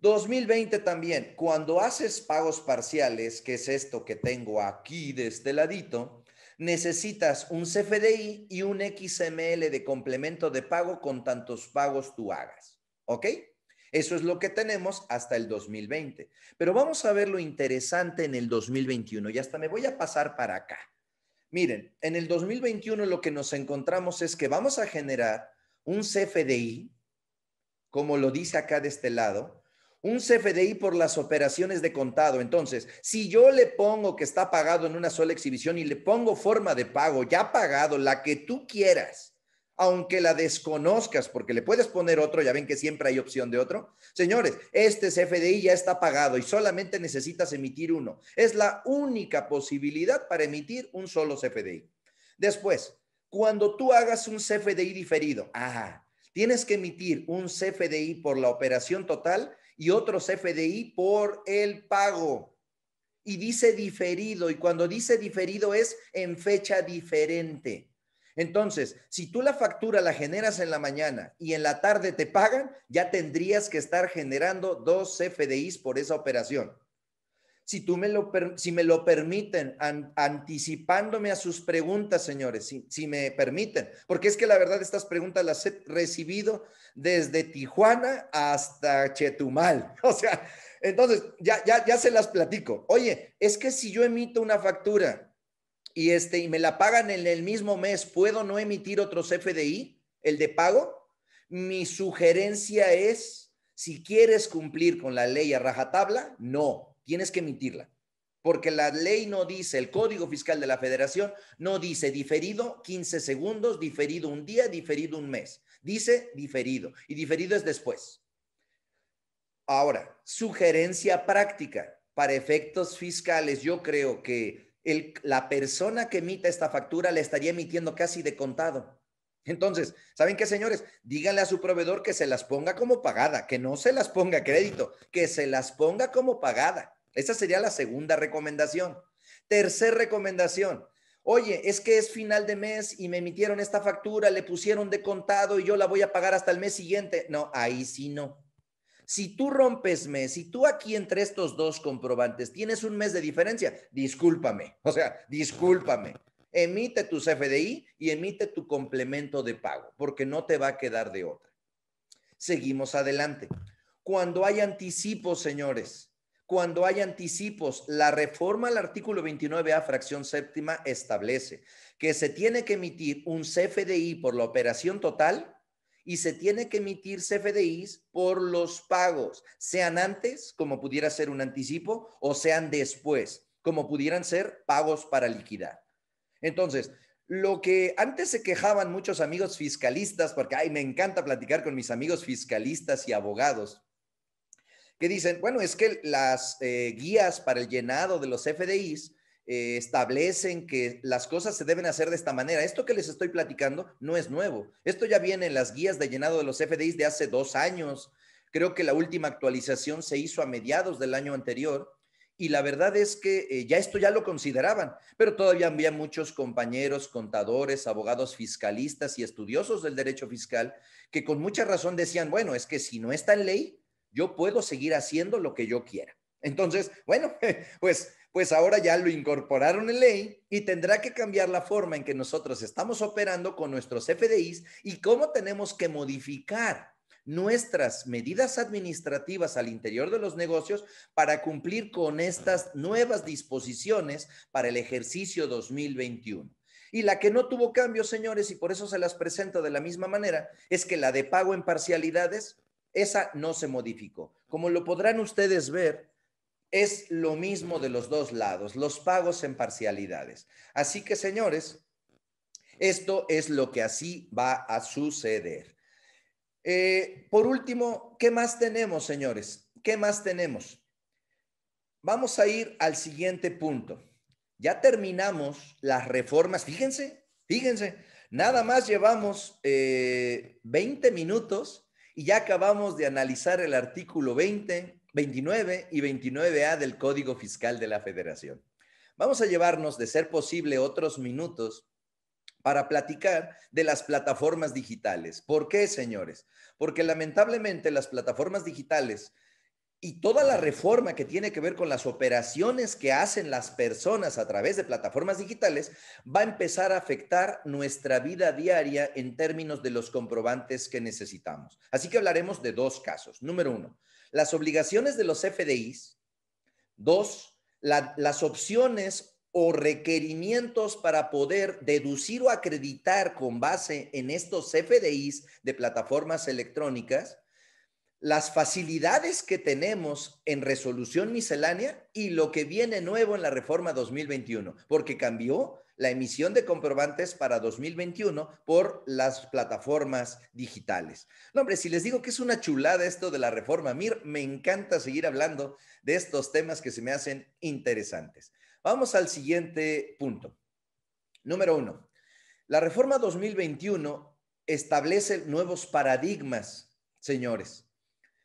[SPEAKER 2] 2020 también, cuando haces pagos parciales, que es esto que tengo aquí de este ladito, necesitas un CFDI y un XML de complemento de pago con tantos pagos tú hagas. ¿Ok? Eso es lo que tenemos hasta el 2020. Pero vamos a ver lo interesante en el 2021 y hasta me voy a pasar para acá. Miren, en el 2021 lo que nos encontramos es que vamos a generar un CFDI, como lo dice acá de este lado, un CFDI por las operaciones de contado. Entonces, si yo le pongo que está pagado en una sola exhibición y le pongo forma de pago ya pagado, la que tú quieras, aunque la desconozcas, porque le puedes poner otro, ya ven que siempre hay opción de otro. Señores, este CFDI ya está pagado y solamente necesitas emitir uno. Es la única posibilidad para emitir un solo CFDI. Después, cuando tú hagas un CFDI diferido, ah, tienes que emitir un CFDI por la operación total y otro CFDI por el pago. Y dice diferido, y cuando dice diferido es en fecha diferente. Entonces, si tú la factura la generas en la mañana y en la tarde te pagan, ya tendrías que estar generando dos CFDIs por esa operación. Si, tú me lo, si me lo permiten, anticipándome a sus preguntas, señores, si, si me permiten, porque es que la verdad estas preguntas las he recibido desde Tijuana hasta Chetumal. O sea, entonces ya, ya se las platico. Oye, es que si yo emito una factura y, este, y me la pagan en el mismo mes, ¿puedo no emitir otros FDI, el de pago? Mi sugerencia es, si quieres cumplir con la ley a rajatabla, no, tienes que emitirla. Porque la ley no dice, el Código Fiscal de la Federación no dice diferido 15 segundos, diferido un día, diferido un mes. Dice diferido. Y diferido es después. Ahora, sugerencia práctica para efectos fiscales. Yo creo que la persona que emita esta factura le estaría emitiendo casi de contado. Entonces, ¿saben qué, señores? Díganle a su proveedor que se las ponga como pagada, que no se las ponga crédito, que se las ponga como pagada. Esa sería la segunda recomendación. Tercer recomendación. Oye, es que es final de mes y me emitieron esta factura, le pusieron de contado y yo la voy a pagar hasta el mes siguiente. No, ahí sí no. Si tú rompes mes, si tú aquí entre estos dos comprobantes tienes un mes de diferencia, discúlpame, o sea, discúlpame. Emite tu CFDI y emite tu complemento de pago, porque no te va a quedar de otra. Seguimos adelante. Cuando hay anticipos, señores, cuando hay anticipos, la reforma al artículo 29A, fracción séptima, establece que se tiene que emitir un CFDI por la operación total y se tiene que emitir CFDIs por los pagos, sean antes, como pudiera ser un anticipo, o sean después, como pudieran ser pagos para liquidar. Entonces, lo que antes se quejaban muchos amigos fiscalistas, porque ay, me encanta platicar con mis amigos fiscalistas y abogados, que dicen, bueno, es que las eh, guías para el llenado de los CFDIs eh, establecen que las cosas se deben hacer de esta manera. Esto que les estoy platicando no es nuevo. Esto ya viene en las guías de llenado de los FDIs de hace dos años. Creo que la última actualización se hizo a mediados del año anterior. Y la verdad es que eh, ya esto ya lo consideraban, pero todavía había muchos compañeros, contadores, abogados fiscalistas y estudiosos del derecho fiscal que con mucha razón decían, bueno, es que si no está en ley, yo puedo seguir haciendo lo que yo quiera. Entonces, bueno, pues pues ahora ya lo incorporaron en ley y tendrá que cambiar la forma en que nosotros estamos operando con nuestros FDIs y cómo tenemos que modificar nuestras medidas administrativas al interior de los negocios para cumplir con estas nuevas disposiciones para el ejercicio 2021. Y la que no tuvo cambios, señores, y por eso se las presento de la misma manera, es que la de pago en parcialidades, esa no se modificó. Como lo podrán ustedes ver, es lo mismo de los dos lados, los pagos en parcialidades. Así que, señores, esto es lo que así va a suceder. Eh, por último, ¿qué más tenemos, señores? ¿Qué más tenemos? Vamos a ir al siguiente punto. Ya terminamos las reformas. Fíjense, fíjense, nada más llevamos 20 eh, minutos y ya acabamos de analizar el artículo 20, 29 y 29A del Código Fiscal de la Federación. Vamos a llevarnos, de ser posible, otros minutos para platicar de las plataformas digitales. ¿Por qué, señores? Porque lamentablemente las plataformas digitales y toda la reforma que tiene que ver con las operaciones que hacen las personas a través de plataformas digitales va a empezar a afectar nuestra vida diaria en términos de los comprobantes que necesitamos. Así que hablaremos de dos casos. Número uno, las obligaciones de los FDIs. Dos, las opciones o requerimientos para poder deducir o acreditar con base en estos FDIs de plataformas electrónicas, las facilidades que tenemos en resolución miscelánea y lo que viene nuevo en la reforma 2021, porque cambió la emisión de comprobantes para 2021 por las plataformas digitales. No, hombre, si les digo que es una chulada esto de la reforma MIR, me encanta seguir hablando de estos temas que se me hacen interesantes. Vamos al siguiente punto. Número uno, la reforma 2021 establece nuevos paradigmas, señores.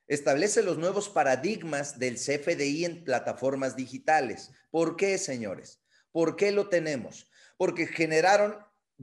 [SPEAKER 2] Establece los nuevos paradigmas del CFDI en plataformas digitales. ¿Por qué, señores? ¿Por qué lo tenemos? porque generaron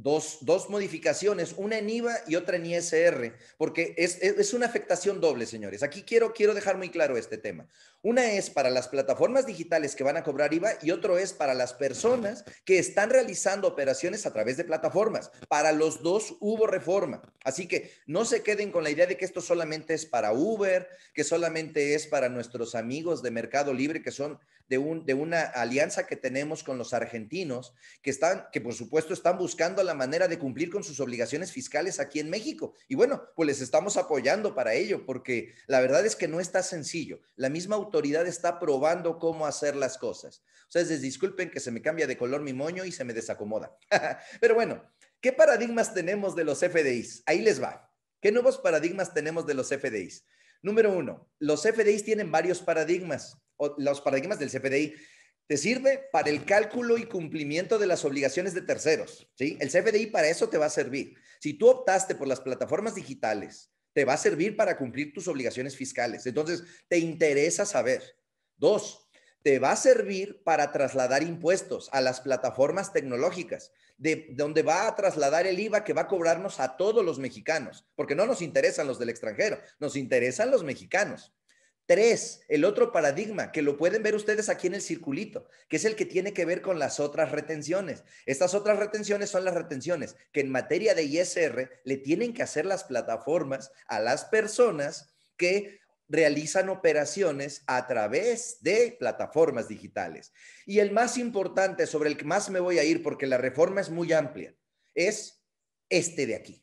[SPEAKER 2] Dos, dos, modificaciones, una en IVA y otra en ISR, porque es, es, una afectación doble, señores. Aquí quiero, quiero dejar muy claro este tema. Una es para las plataformas digitales que van a cobrar IVA y otro es para las personas que están realizando operaciones a través de plataformas. Para los dos hubo reforma. Así que no se queden con la idea de que esto solamente es para Uber, que solamente es para nuestros amigos de Mercado Libre, que son de, un, de una alianza que tenemos con los argentinos, que, están, que por supuesto están buscando la la manera de cumplir con sus obligaciones fiscales aquí en México. Y bueno, pues les estamos apoyando para ello, porque la verdad es que no está sencillo. La misma autoridad está probando cómo hacer las cosas. Ustedes disculpen que se me cambia de color mi moño y se me desacomoda. Pero bueno, ¿qué paradigmas tenemos de los FDIs? Ahí les va. ¿Qué nuevos paradigmas tenemos de los FDIs? Número uno, los FDIs tienen varios paradigmas. los paradigmas del CFDI te sirve para el cálculo y cumplimiento de las obligaciones de terceros. ¿sí? El CFDI para eso te va a servir. Si tú optaste por las plataformas digitales, te va a servir para cumplir tus obligaciones fiscales. Entonces, te interesa saber. Dos, te va a servir para trasladar impuestos a las plataformas tecnológicas, de donde va a trasladar el IVA que va a cobrarnos a todos los mexicanos, porque no nos interesan los del extranjero, nos interesan los mexicanos. Tres, el otro paradigma, que lo pueden ver ustedes aquí en el circulito, que es el que tiene que ver con las otras retenciones. Estas otras retenciones son las retenciones que en materia de ISR le tienen que hacer las plataformas a las personas que realizan operaciones a través de plataformas digitales. Y el más importante, sobre el que más me voy a ir, porque la reforma es muy amplia, es este de aquí,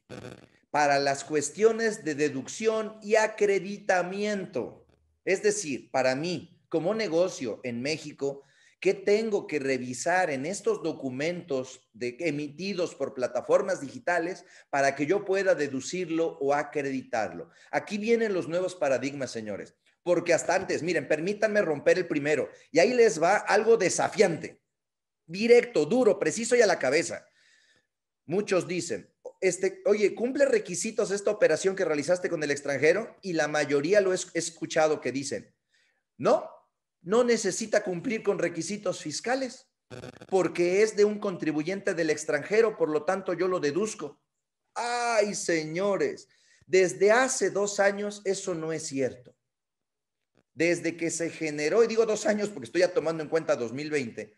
[SPEAKER 2] para las cuestiones de deducción y acreditamiento es decir, para mí, como negocio en México, ¿qué tengo que revisar en estos documentos emitidos por plataformas digitales para que yo pueda deducirlo o acreditarlo? Aquí vienen los nuevos paradigmas, señores, porque hasta antes, miren, permítanme romper el primero, y ahí les va algo desafiante, directo, duro, preciso y a la cabeza. Muchos dicen, este, oye, cumple requisitos esta operación que realizaste con el extranjero y la mayoría lo he escuchado que dicen, no, no necesita cumplir con requisitos fiscales porque es de un contribuyente del extranjero, por lo tanto yo lo deduzco. Ay, señores, desde hace dos años eso no es cierto. Desde que se generó, y digo dos años porque estoy ya tomando en cuenta 2020,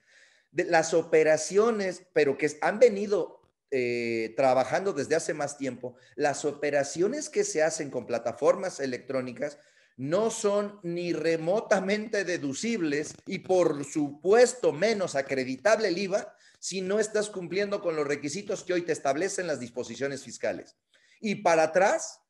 [SPEAKER 2] de las operaciones, pero que han venido eh, trabajando desde hace más tiempo, las operaciones que se hacen con plataformas electrónicas no son ni remotamente deducibles y por supuesto menos acreditable el IVA si no estás cumpliendo con los requisitos que hoy te establecen las disposiciones fiscales. Y para atrás,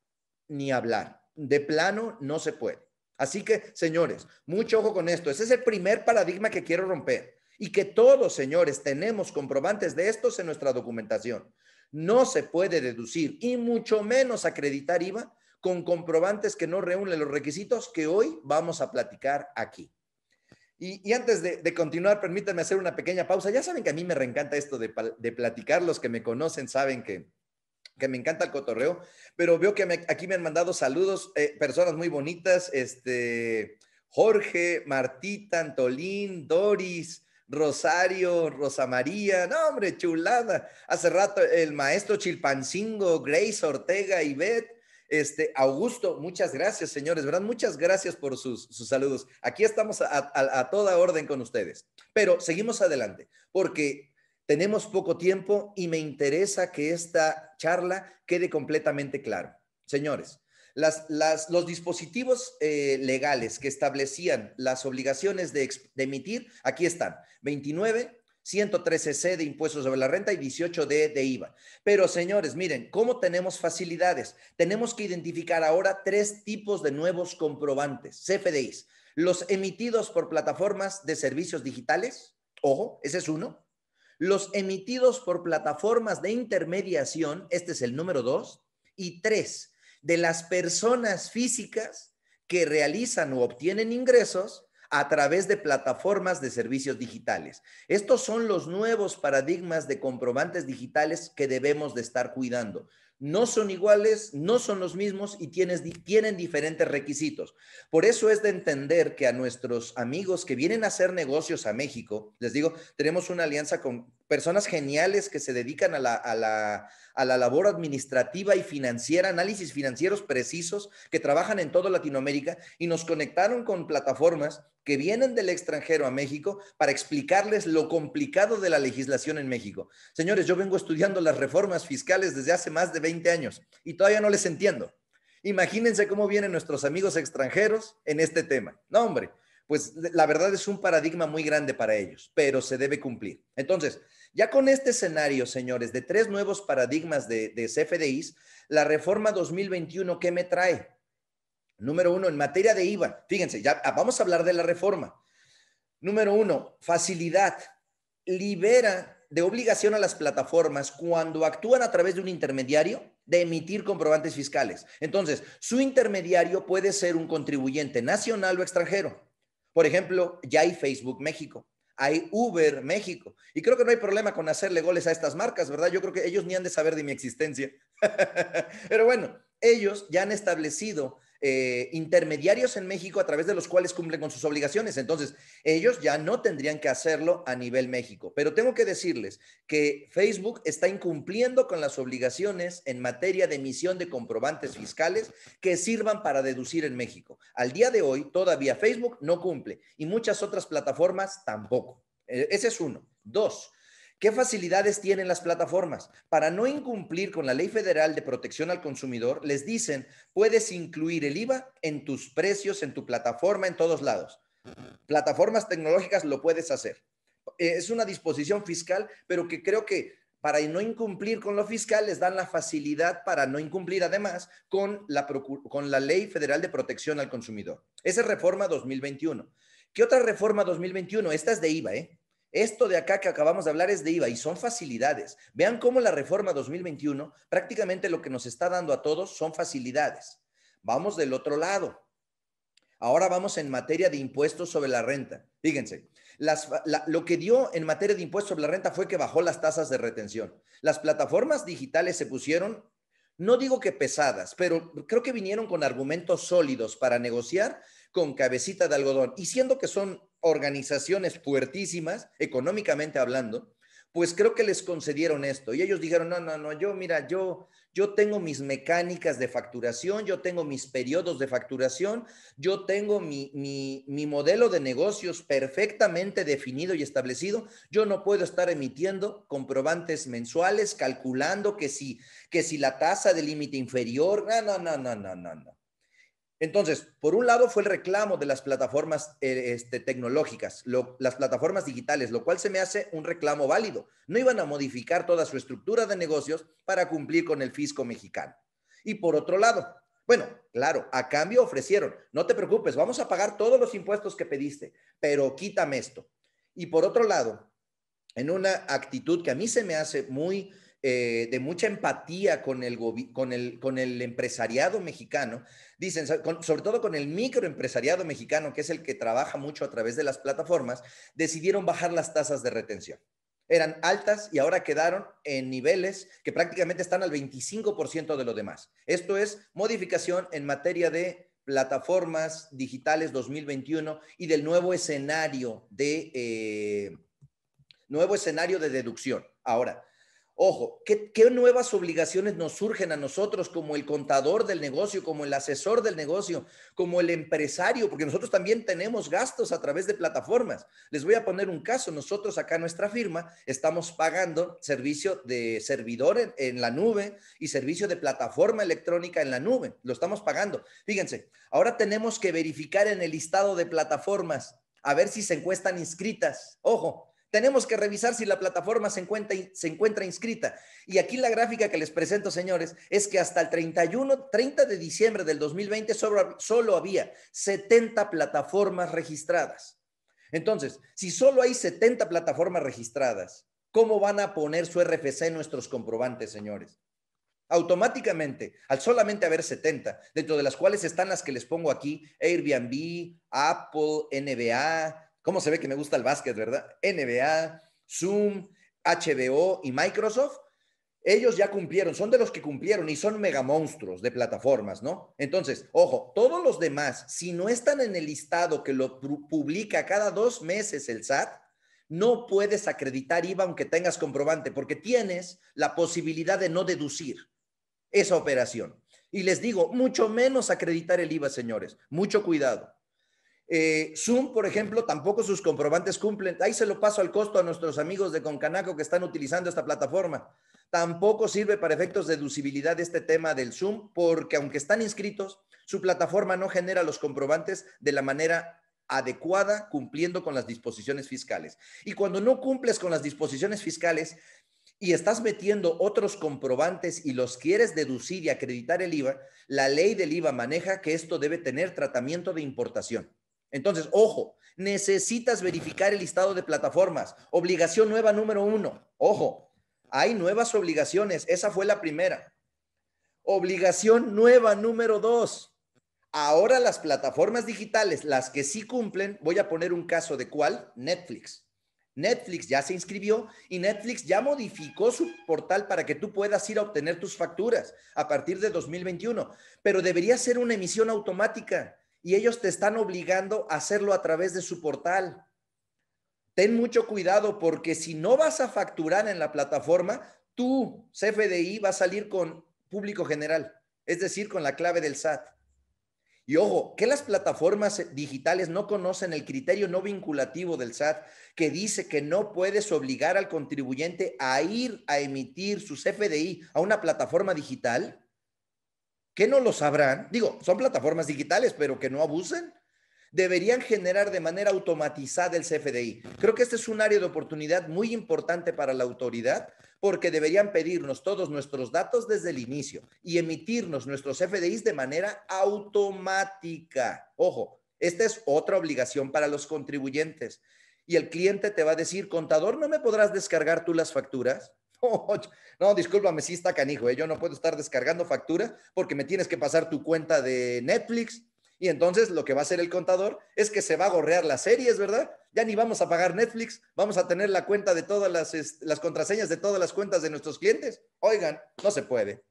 [SPEAKER 2] ni hablar. De plano, no se puede. Así que, señores, mucho ojo con esto. Ese es el primer paradigma que quiero romper y que todos, señores, tenemos comprobantes de estos en nuestra documentación. No se puede deducir y mucho menos acreditar IVA con comprobantes que no reúnen los requisitos que hoy vamos a platicar aquí. Y, antes de, continuar, permítanme hacer una pequeña pausa. Ya saben que a mí me reencanta esto de, platicar. Los que me conocen saben que, me encanta el cotorreo, pero veo que aquí me han mandado saludos, eh, personas muy bonitas, este, Jorge, Martita, Antolín, Doris, Rosario, Rosa María, no hombre, chulada. Hace rato el maestro Chilpancingo, Grace Ortega y Beth, este, Augusto, muchas gracias, señores, ¿verdad? Muchas gracias por sus, sus saludos. Aquí estamos a, a, toda orden con ustedes, pero seguimos adelante, porque tenemos poco tiempo y me interesa que esta charla quede completamente claro. Señores, las, los dispositivos eh, legales que establecían las obligaciones de, de, emitir, aquí están, 29, 113C de impuestos sobre la renta y 18D de IVA. Pero señores, miren, ¿cómo tenemos facilidades? Tenemos que identificar ahora tres tipos de nuevos comprobantes, CFDIs, los emitidos por plataformas de servicios digitales, ojo, ese es uno, los emitidos por plataformas de intermediación, este es el número dos, y tres, de las personas físicas que realizan o obtienen ingresos a través de plataformas de servicios digitales. Estos son los nuevos paradigmas de comprobantes digitales que debemos de estar cuidando. No son iguales, no son los mismos y tienen diferentes requisitos. Por eso es de entender que a nuestros amigos que vienen a hacer negocios a México, les digo, tenemos una alianza con, personas geniales que se dedican a la, labor administrativa y financiera, análisis financieros precisos, que trabajan en toda Latinoamérica y nos conectaron con plataformas que vienen del extranjero a México para explicarles lo complicado de la legislación en México. Señores, yo vengo estudiando las reformas fiscales desde hace más de 20 años y todavía no les entiendo. Imagínense cómo vienen nuestros amigos extranjeros en este tema. No, hombre, pues la verdad es un paradigma muy grande para ellos, pero se debe cumplir. Entonces, ya con este escenario, señores, de tres nuevos paradigmas de, CFDIs, la reforma 2021, ¿qué me trae? Número uno, en materia de IVA, fíjense, ya ah, vamos a hablar de la reforma. Número uno, facilidad. Libera de obligación a las plataformas cuando actúan a través de un intermediario de emitir comprobantes fiscales. Entonces, su intermediario puede ser un contribuyente nacional o extranjero. Por ejemplo, ya hay Facebook México hay Uber México. Y creo que no hay problema con hacerle goles a estas marcas, ¿verdad? Yo creo que ellos ni han de saber de mi existencia. Pero bueno, ellos ya han establecido eh, intermediarios en México a través de los cuales cumplen con sus obligaciones. Entonces, ellos ya no tendrían que hacerlo a nivel México. Pero tengo que decirles que Facebook está incumpliendo con las obligaciones en materia de emisión de comprobantes fiscales que sirvan para deducir en México. Al día de hoy, todavía Facebook no cumple y muchas otras plataformas tampoco. Eh, ese es uno. Dos, ¿Qué facilidades tienen las plataformas? Para no incumplir con la Ley Federal de Protección al Consumidor, les dicen, puedes incluir el IVA en tus precios, en tu plataforma, en todos lados. Plataformas tecnológicas lo puedes hacer. Eh, es una disposición fiscal, pero que creo que para no incumplir con lo fiscal les dan la facilidad para no incumplir además con la, Ley Federal de Protección al Consumidor. Esa es reforma 2021. ¿Qué otra reforma 2021? Esta es de IVA, ¿eh? Esto de acá que acabamos de hablar es de IVA y son facilidades. Vean cómo la reforma 2021 prácticamente lo que nos está dando a todos son facilidades. Vamos del otro lado. Ahora vamos en materia de impuestos sobre la renta. Fíjense, lo que dio en materia de impuestos sobre la renta fue que bajó las tasas de retención. Las plataformas digitales se pusieron, no digo que pesadas, pero creo que vinieron con argumentos sólidos para negociar con cabecita de algodón. Y siendo que son organizaciones fuertísimas, económicamente hablando, pues creo que les concedieron esto. Y ellos dijeron, no, no, no, yo, mira, yo, yo tengo mis mecánicas de facturación, yo tengo mis periodos de facturación, yo tengo mi, mi, modelo de negocios perfectamente definido y establecido. Yo no puedo estar emitiendo comprobantes mensuales, calculando que si, que si la tasa de límite inferior, no, no, no, no, no, no. Entonces, por un lado fue el reclamo de las plataformas eh, este, tecnológicas, las plataformas digitales, lo cual se me hace un reclamo válido. No iban a modificar toda su estructura de negocios para cumplir con el fisco mexicano. Y por otro lado, bueno, claro, a cambio ofrecieron, no te preocupes, vamos a pagar todos los impuestos que pediste, pero quítame esto. Y por otro lado, en una actitud que a mí se me hace muy eh, de mucha empatía con el, con, el, empresariado mexicano, dicen, sobre todo con el microempresariado mexicano, que es el que trabaja mucho a través de las plataformas, decidieron bajar las tasas de retención eran altas y ahora quedaron en niveles que prácticamente están al 25% de lo demás. Esto es modificación en materia de plataformas digitales 2021 y del nuevo escenario de eh, nuevo escenario de deducción. Ahora, Ojo, ¿qué, nuevas obligaciones nos surgen a nosotros como el contador del negocio, como el asesor del negocio, como el empresario? Porque nosotros también tenemos gastos a través de plataformas. Les voy a poner un caso. Nosotros acá en nuestra firma estamos pagando servicio de servidor en, en la nube y servicio de plataforma electrónica en la nube. Lo estamos pagando. Fíjense, ahora tenemos que verificar en el listado de plataformas a ver si se encuestan inscritas. Ojo, tenemos que revisar si la plataforma se encuentra, se encuentra inscrita. Y aquí la gráfica que les presento, señores, es que hasta el 31, 30 de diciembre del 2020 solo, solo había 70 plataformas registradas. Entonces, si solo hay 70 plataformas registradas, ¿cómo van a poner su RFC en nuestros comprobantes, señores? Automáticamente, al solamente haber 70, dentro de las cuales están las que les pongo aquí, Airbnb, Apple, NBA, ¿Cómo se ve que me gusta el básquet, verdad? NBA, Zoom, HBO y Microsoft. Ellos ya cumplieron, son de los que cumplieron y son mega monstruos de plataformas, ¿no? Entonces, ojo, todos los demás, si no están en el listado que lo publica cada dos meses el SAT, no puedes acreditar IVA aunque tengas comprobante, porque tienes la posibilidad de no deducir esa operación. Y les digo, mucho menos acreditar el IVA, señores, mucho cuidado. Eh, Zoom, por ejemplo, tampoco sus comprobantes cumplen. Ahí se lo paso al costo a nuestros amigos de Concanaco que están utilizando esta plataforma. Tampoco sirve para efectos de deducibilidad este tema del Zoom, porque aunque están inscritos, su plataforma no genera los comprobantes de la manera adecuada, cumpliendo con las disposiciones fiscales. Y cuando no cumples con las disposiciones fiscales y estás metiendo otros comprobantes y los quieres deducir y acreditar el IVA, la ley del IVA maneja que esto debe tener tratamiento de importación. Entonces, ojo, necesitas verificar el listado de plataformas. Obligación nueva número uno. Ojo, hay nuevas obligaciones. Esa fue la primera. Obligación nueva número dos. Ahora las plataformas digitales, las que sí cumplen, voy a poner un caso de cuál, Netflix. Netflix ya se inscribió y Netflix ya modificó su portal para que tú puedas ir a obtener tus facturas a partir de 2021, pero debería ser una emisión automática y ellos te están obligando a hacerlo a través de su portal. Ten mucho cuidado porque si no vas a facturar en la plataforma, tu CFDI, va a salir con público general, es decir, con la clave del SAT. Y ojo, que las plataformas digitales no conocen el criterio no vinculativo del SAT, que dice que no puedes obligar al contribuyente a ir a emitir su CFDI a una plataforma digital que no lo sabrán, digo, son plataformas digitales, pero que no abusen, deberían generar de manera automatizada el CFDI. Creo que este es un área de oportunidad muy importante para la autoridad porque deberían pedirnos todos nuestros datos desde el inicio y emitirnos nuestros CFDIs de manera automática. Ojo, esta es otra obligación para los contribuyentes. Y el cliente te va a decir, contador, ¿no me podrás descargar tú las facturas? No, discúlpame, sí está canijo. ¿eh? Yo no puedo estar descargando factura porque me tienes que pasar tu cuenta de Netflix. Y entonces lo que va a hacer el contador es que se va a gorrear las series, ¿verdad? Ya ni vamos a pagar Netflix, vamos a tener la cuenta de todas las, las contraseñas de todas las cuentas de nuestros clientes. Oigan, no se puede.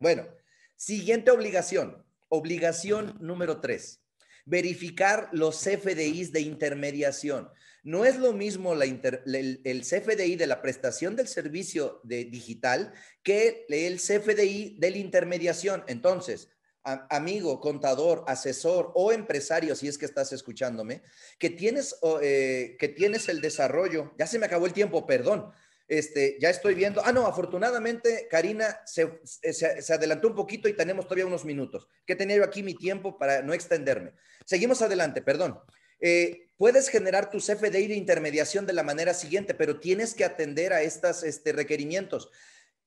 [SPEAKER 2] Bueno, siguiente obligación, obligación número tres verificar los CFDIs de intermediación. No es lo mismo el, CFDI de la prestación del servicio de digital que el CFDI de la intermediación. Entonces, amigo, contador, asesor o empresario, si es que estás escuchándome, que tienes, eh, que tienes el desarrollo, ya se me acabó el tiempo, perdón, este, ya estoy viendo. Ah, no, afortunadamente Karina eh, se, adelantó un poquito y tenemos todavía unos minutos. Que tenía yo aquí mi tiempo para no extenderme. Seguimos adelante, perdón. Eh, puedes generar tu CFDI de intermediación de la manera siguiente, pero tienes que atender a estos este, requerimientos.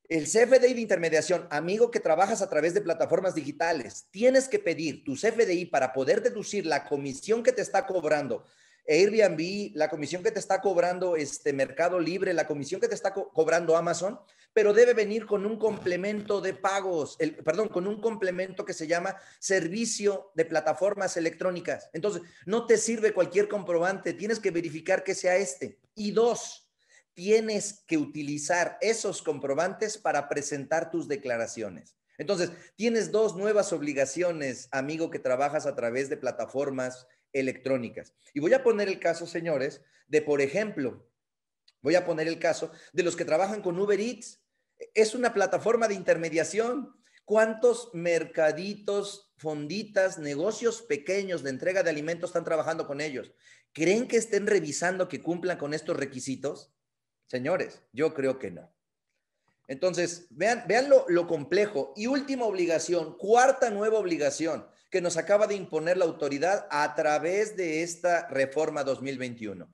[SPEAKER 2] El CFDI de intermediación, amigo que trabajas a través de plataformas digitales, tienes que pedir tu CFDI para poder deducir la comisión que te está cobrando Airbnb, la comisión que te está cobrando este Mercado Libre, la comisión que te está cobrando Amazon, pero debe venir con un complemento de pagos, perdón, con un complemento que se llama servicio de plataformas electrónicas. Entonces, no te sirve cualquier comprobante, tienes que verificar que sea este. Y dos, tienes que utilizar esos comprobantes para presentar tus declaraciones. Entonces, tienes dos nuevas obligaciones, amigo que trabajas a través de plataformas electrónicas. Y voy a poner el caso, señores, de, por ejemplo, voy a poner el caso de los que trabajan con Uber Eats. Es una plataforma de intermediación. ¿Cuántos mercaditos, fonditas, negocios pequeños de entrega de alimentos están trabajando con ellos? ¿Creen que estén revisando que cumplan con estos requisitos? Señores, yo creo que no. Entonces, vean, vean lo complejo. Y última obligación, cuarta nueva obligación que nos acaba de imponer la autoridad a través de esta reforma 2021.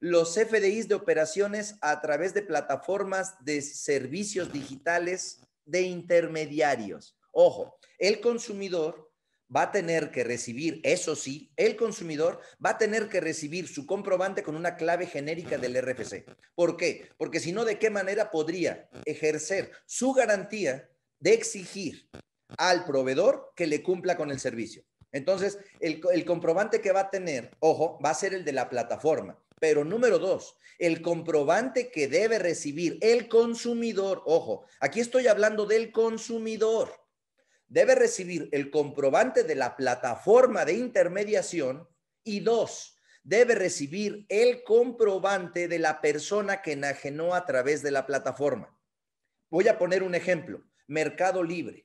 [SPEAKER 2] Los FDIs de operaciones a través de plataformas de servicios digitales de intermediarios. Ojo, el consumidor va a tener que recibir, eso sí, el consumidor va a tener que recibir su comprobante con una clave genérica del RFC. ¿Por qué? Porque si no, ¿de qué manera podría ejercer su garantía de exigir al proveedor que le cumpla con el servicio. Entonces, el, comprobante que va a tener, ojo, va a ser el de la plataforma. Pero número dos, el comprobante que debe recibir el consumidor, ojo, aquí estoy hablando del consumidor, debe recibir el comprobante de la plataforma de intermediación y dos, debe recibir el comprobante de la persona que enajenó a través de la plataforma. Voy a poner un ejemplo, Mercado Libre.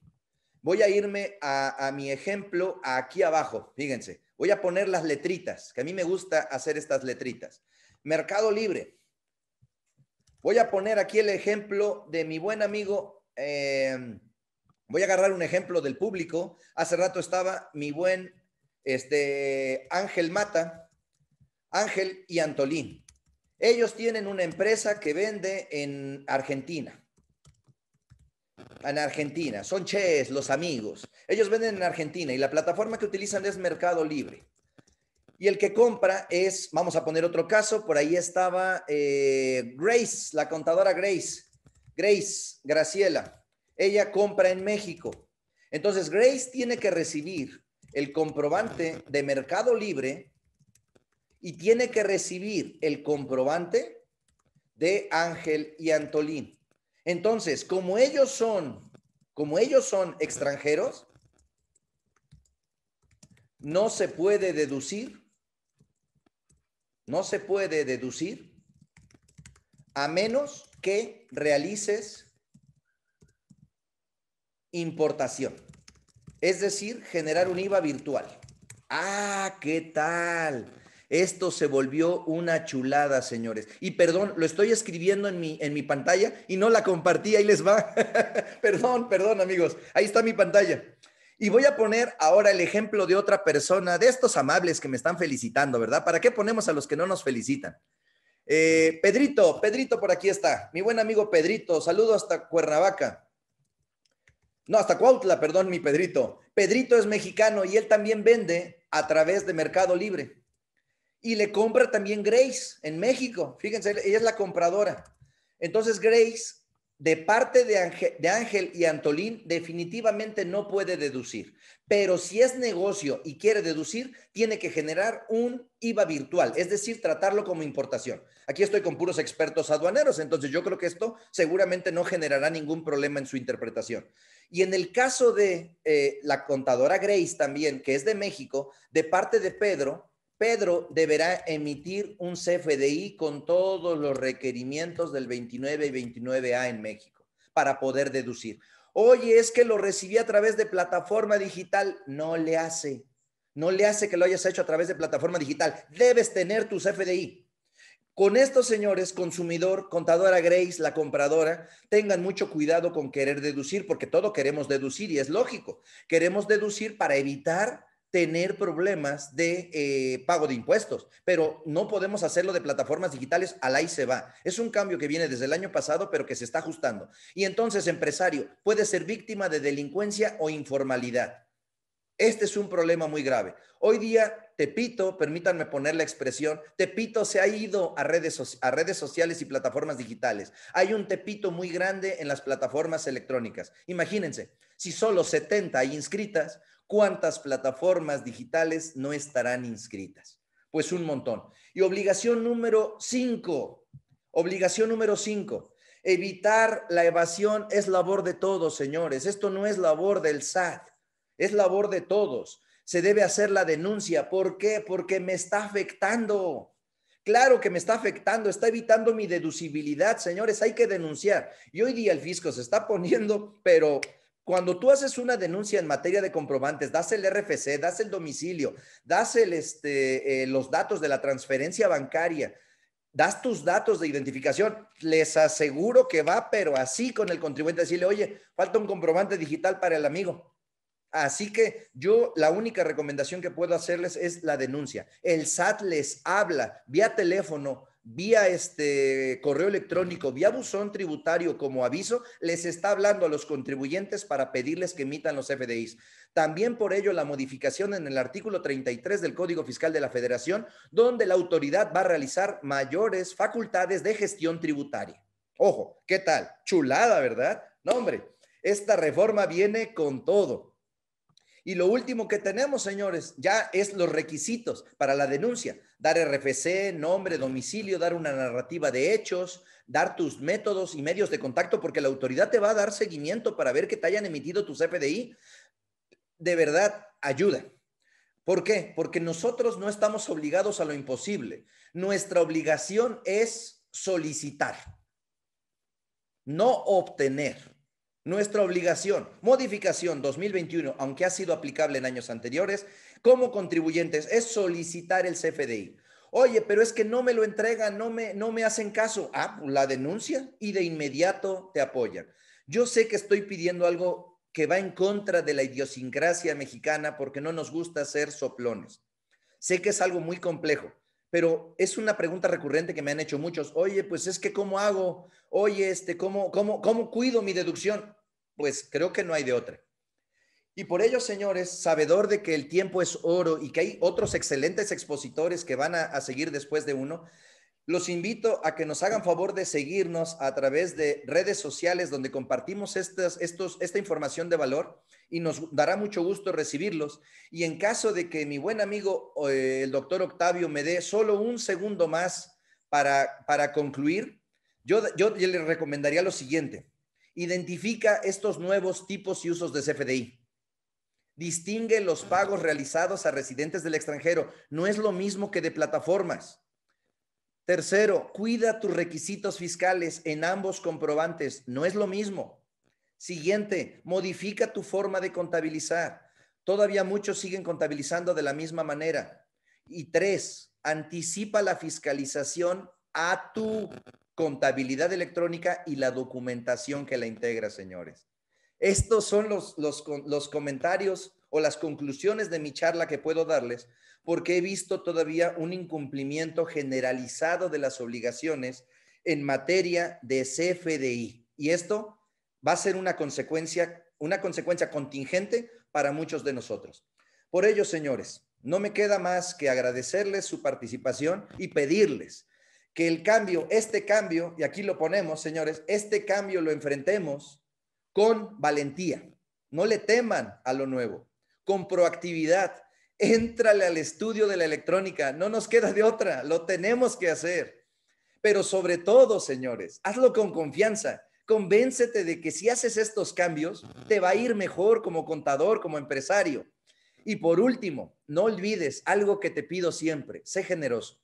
[SPEAKER 2] Voy a irme a, mi ejemplo aquí abajo, fíjense. Voy a poner las letritas, que a mí me gusta hacer estas letritas. Mercado Libre. Voy a poner aquí el ejemplo de mi buen amigo. Em, voy a agarrar un ejemplo del público. Hace rato estaba mi buen este, Ángel Mata, Ángel y Antolín. Ellos tienen una empresa que vende en Argentina en Argentina, son Ches, los amigos. Ellos venden en Argentina y la plataforma que utilizan es Mercado Libre. Y el que compra es, vamos a poner otro caso, por ahí estaba eh, Grace, la contadora Grace, Grace Graciela. Ella compra en México. Entonces, Grace tiene que recibir el comprobante de Mercado Libre y tiene que recibir el comprobante de Ángel y Antolín. Entonces, como ellos son, como ellos son extranjeros, no se puede deducir, no se puede deducir a menos que realices importación, es decir, generar un IVA virtual. Ah, ¿qué tal? Esto se volvió una chulada, señores. Y perdón, lo estoy escribiendo en mi, en mi pantalla y no la compartí, ahí les va. perdón, perdón, amigos. Ahí está mi pantalla. Y voy a poner ahora el ejemplo de otra persona, de estos amables que me están felicitando, ¿verdad? ¿Para qué ponemos a los que no nos felicitan? Eh, Pedrito, Pedrito por aquí está, mi buen amigo Pedrito, saludo hasta Cuernavaca. No, hasta Cuautla, perdón, mi Pedrito. Pedrito es mexicano y él también vende a través de Mercado Libre y le compra también Grace en México. Fíjense, ella es la compradora. Entonces Grace, de parte de Ángel, de Ángel, y Antolín, definitivamente no puede deducir. Pero si es negocio y quiere deducir, tiene que generar un IVA virtual, es decir, tratarlo como importación. Aquí estoy con puros expertos aduaneros, entonces yo creo que esto seguramente no generará ningún problema en su interpretación. Y en el caso de eh, la contadora Grace también, que es de México, de parte de Pedro, Pedro deberá emitir un CFDI con todos los requerimientos del 29 y 29A en México para poder deducir. Oye, es que lo recibí a través de plataforma digital. No le hace. No le hace que lo hayas hecho a través de plataforma digital. Debes tener tu CFDI. Con estos señores, consumidor, contadora Grace, la compradora, tengan mucho cuidado con querer deducir, porque todo queremos deducir y es lógico. Queremos deducir para evitar tener problemas de eh, pago de impuestos, pero no podemos hacerlo de plataformas digitales, al ahí se va. Es un cambio que viene desde el año pasado, pero que se está ajustando. Y entonces, empresario, puede ser víctima de delincuencia o informalidad. Este es un problema muy grave. Hoy día, Tepito, permítanme poner la expresión, Tepito se ha ido a redes, a redes sociales y plataformas digitales. Hay un Tepito muy grande en las plataformas electrónicas. Imagínense, si solo 70 hay inscritas, ¿Cuántas plataformas digitales no estarán inscritas? Pues un montón. Y obligación número cinco, obligación número cinco, evitar la evasión es labor de todos, señores. Esto no es labor del SAT, es labor de todos. Se debe hacer la denuncia. ¿Por qué? Porque me está afectando. Claro que me está afectando, está evitando mi deducibilidad, señores, hay que denunciar. Y hoy día el fisco se está poniendo, pero cuando tú haces una denuncia en materia de comprobantes, das el RFC, das el domicilio, das el, este, eh, los datos de la transferencia bancaria, das tus datos de identificación, les aseguro que va, pero así con el contribuyente, decirle, oye, falta un comprobante digital para el amigo. Así que yo la única recomendación que puedo hacerles es la denuncia. El SAT les habla vía teléfono, vía este correo electrónico, vía buzón tributario como aviso, les está hablando a los contribuyentes para pedirles que emitan los FDIs. También por ello la modificación en el artículo 33 del Código Fiscal de la Federación, donde la autoridad va a realizar mayores facultades de gestión tributaria. Ojo, ¿qué tal? Chulada, ¿verdad? No, hombre, esta reforma viene con todo. Y lo último que tenemos, señores, ya es los requisitos para la denuncia. Dar RFC, nombre, domicilio, dar una narrativa de hechos, dar tus métodos y medios de contacto, porque la autoridad te va a dar seguimiento para ver que te hayan emitido tus FDI. De verdad, ayuda. ¿Por qué? Porque nosotros no estamos obligados a lo imposible. Nuestra obligación es solicitar, no obtener. Nuestra obligación, modificación 2021, aunque ha sido aplicable en años anteriores, como contribuyentes, es solicitar el CFDI. Oye, pero es que no me lo entregan, no me, no me hacen caso. Ah, pues, la denuncia y de inmediato te apoyan. Yo sé que estoy pidiendo algo que va en contra de la idiosincrasia mexicana porque no nos gusta ser soplones. Sé que es algo muy complejo, pero es una pregunta recurrente que me han hecho muchos. Oye, pues es que ¿cómo hago? Oye, este, ¿cómo, cómo, cómo cuido mi deducción? Pues creo que no hay de otra. Y por ello, señores, sabedor de que el tiempo es oro y que hay otros excelentes expositores que van a seguir después de uno, los invito a que nos hagan favor de seguirnos a través de redes sociales donde compartimos esta información de valor y nos dará mucho gusto recibirlos. Y en caso de que mi buen amigo eh, el doctor Octavio me dé solo un segundo más para, concluir, yo le recomendaría lo siguiente. Identifica estos nuevos tipos y usos de CFDI. Distingue los pagos realizados a residentes del extranjero. No es lo mismo que de plataformas. Tercero, cuida tus requisitos fiscales en ambos comprobantes. No es lo mismo. Siguiente, modifica tu forma de contabilizar. Todavía muchos siguen contabilizando de la misma manera. Y tres, anticipa la fiscalización a tu contabilidad electrónica y la documentación que la integra, señores. Estos son los, los, los comentarios o las conclusiones de mi charla que puedo darles, porque he visto todavía un incumplimiento generalizado de las obligaciones en materia de CFDI. Y esto va a ser una consecuencia, una consecuencia contingente para muchos de nosotros. Por ello, señores, no me queda más que agradecerles su participación y pedirles que el cambio, este cambio, y aquí lo ponemos, señores, este cambio lo enfrentemos con valentía. No le teman a lo nuevo con proactividad. Éntrale al estudio de la electrónica, no nos queda de otra, lo tenemos que hacer. Pero sobre todo, señores, hazlo con confianza. Convéncete de que si haces estos cambios, te va a ir mejor como contador, como empresario. Y por último, no olvides algo que te pido siempre, sé generoso.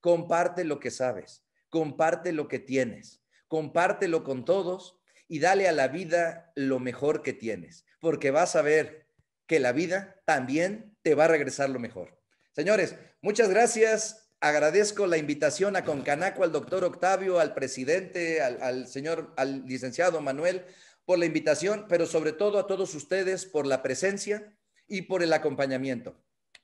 [SPEAKER 2] Comparte lo que sabes, comparte lo que tienes, compártelo con todos y dale a la vida lo mejor que tienes, porque vas a ver que la vida también te va a regresar lo mejor. Señores, muchas gracias. Agradezco la invitación a Concanaco, al doctor Octavio, al presidente, al, señor, al licenciado Manuel, por la invitación, pero sobre todo a todos ustedes por la presencia y por el acompañamiento.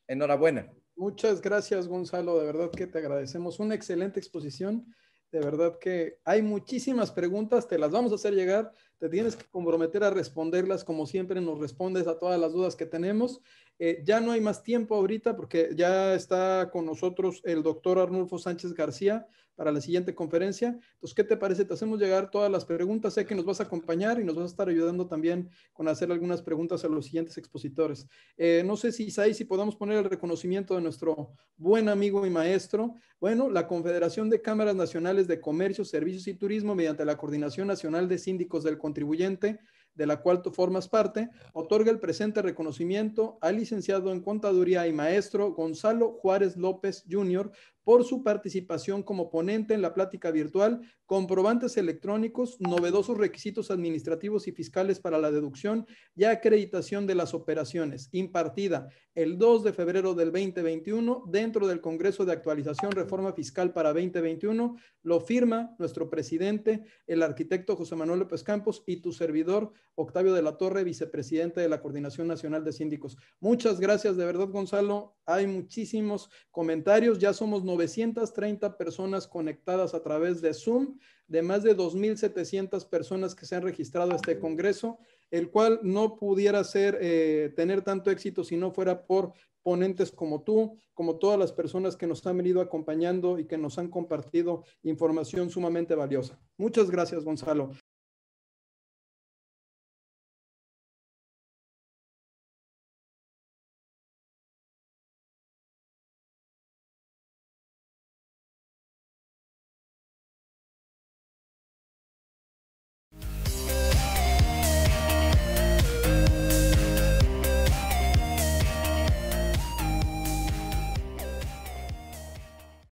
[SPEAKER 2] Enhorabuena.
[SPEAKER 1] Muchas gracias, Gonzalo. De verdad que te agradecemos. Una excelente exposición. De verdad que hay muchísimas preguntas, te las vamos a hacer llegar, te tienes que comprometer a responderlas como siempre nos respondes a todas las dudas que tenemos. Eh, ya no hay más tiempo ahorita porque ya está con nosotros el doctor Arnulfo Sánchez García, para la siguiente conferencia. Entonces, ¿qué te parece? Te hacemos llegar todas las preguntas. Sé que nos vas a acompañar y nos vas a estar ayudando también con hacer algunas preguntas a los siguientes expositores. Eh, no sé si, Isai, si podamos poner el reconocimiento de nuestro buen amigo y maestro. Bueno, la Confederación de Cámaras Nacionales de Comercio, Servicios y Turismo, mediante la Coordinación Nacional de Síndicos del Contribuyente, de la cual tú formas parte, otorga el presente reconocimiento al licenciado en contaduría y maestro Gonzalo Juárez López Jr por su participación como ponente en la plática virtual, comprobantes electrónicos, novedosos requisitos administrativos y fiscales para la deducción y acreditación de las operaciones, impartida el 2 de febrero del 2021 dentro del Congreso de Actualización Reforma Fiscal para 2021. Lo firma nuestro presidente, el arquitecto José Manuel López Campos y tu servidor, Octavio de la Torre, vicepresidente de la Coordinación Nacional de Síndicos. Muchas gracias, de verdad, Gonzalo. Hay muchísimos comentarios, ya somos 930 personas conectadas a través de Zoom, de más de 2.700 personas que se han registrado a este Congreso, el cual no pudiera ser, eh, tener tanto éxito si no fuera por ponentes como tú, como todas las personas que nos han venido acompañando y que nos han compartido información sumamente valiosa. Muchas gracias, Gonzalo.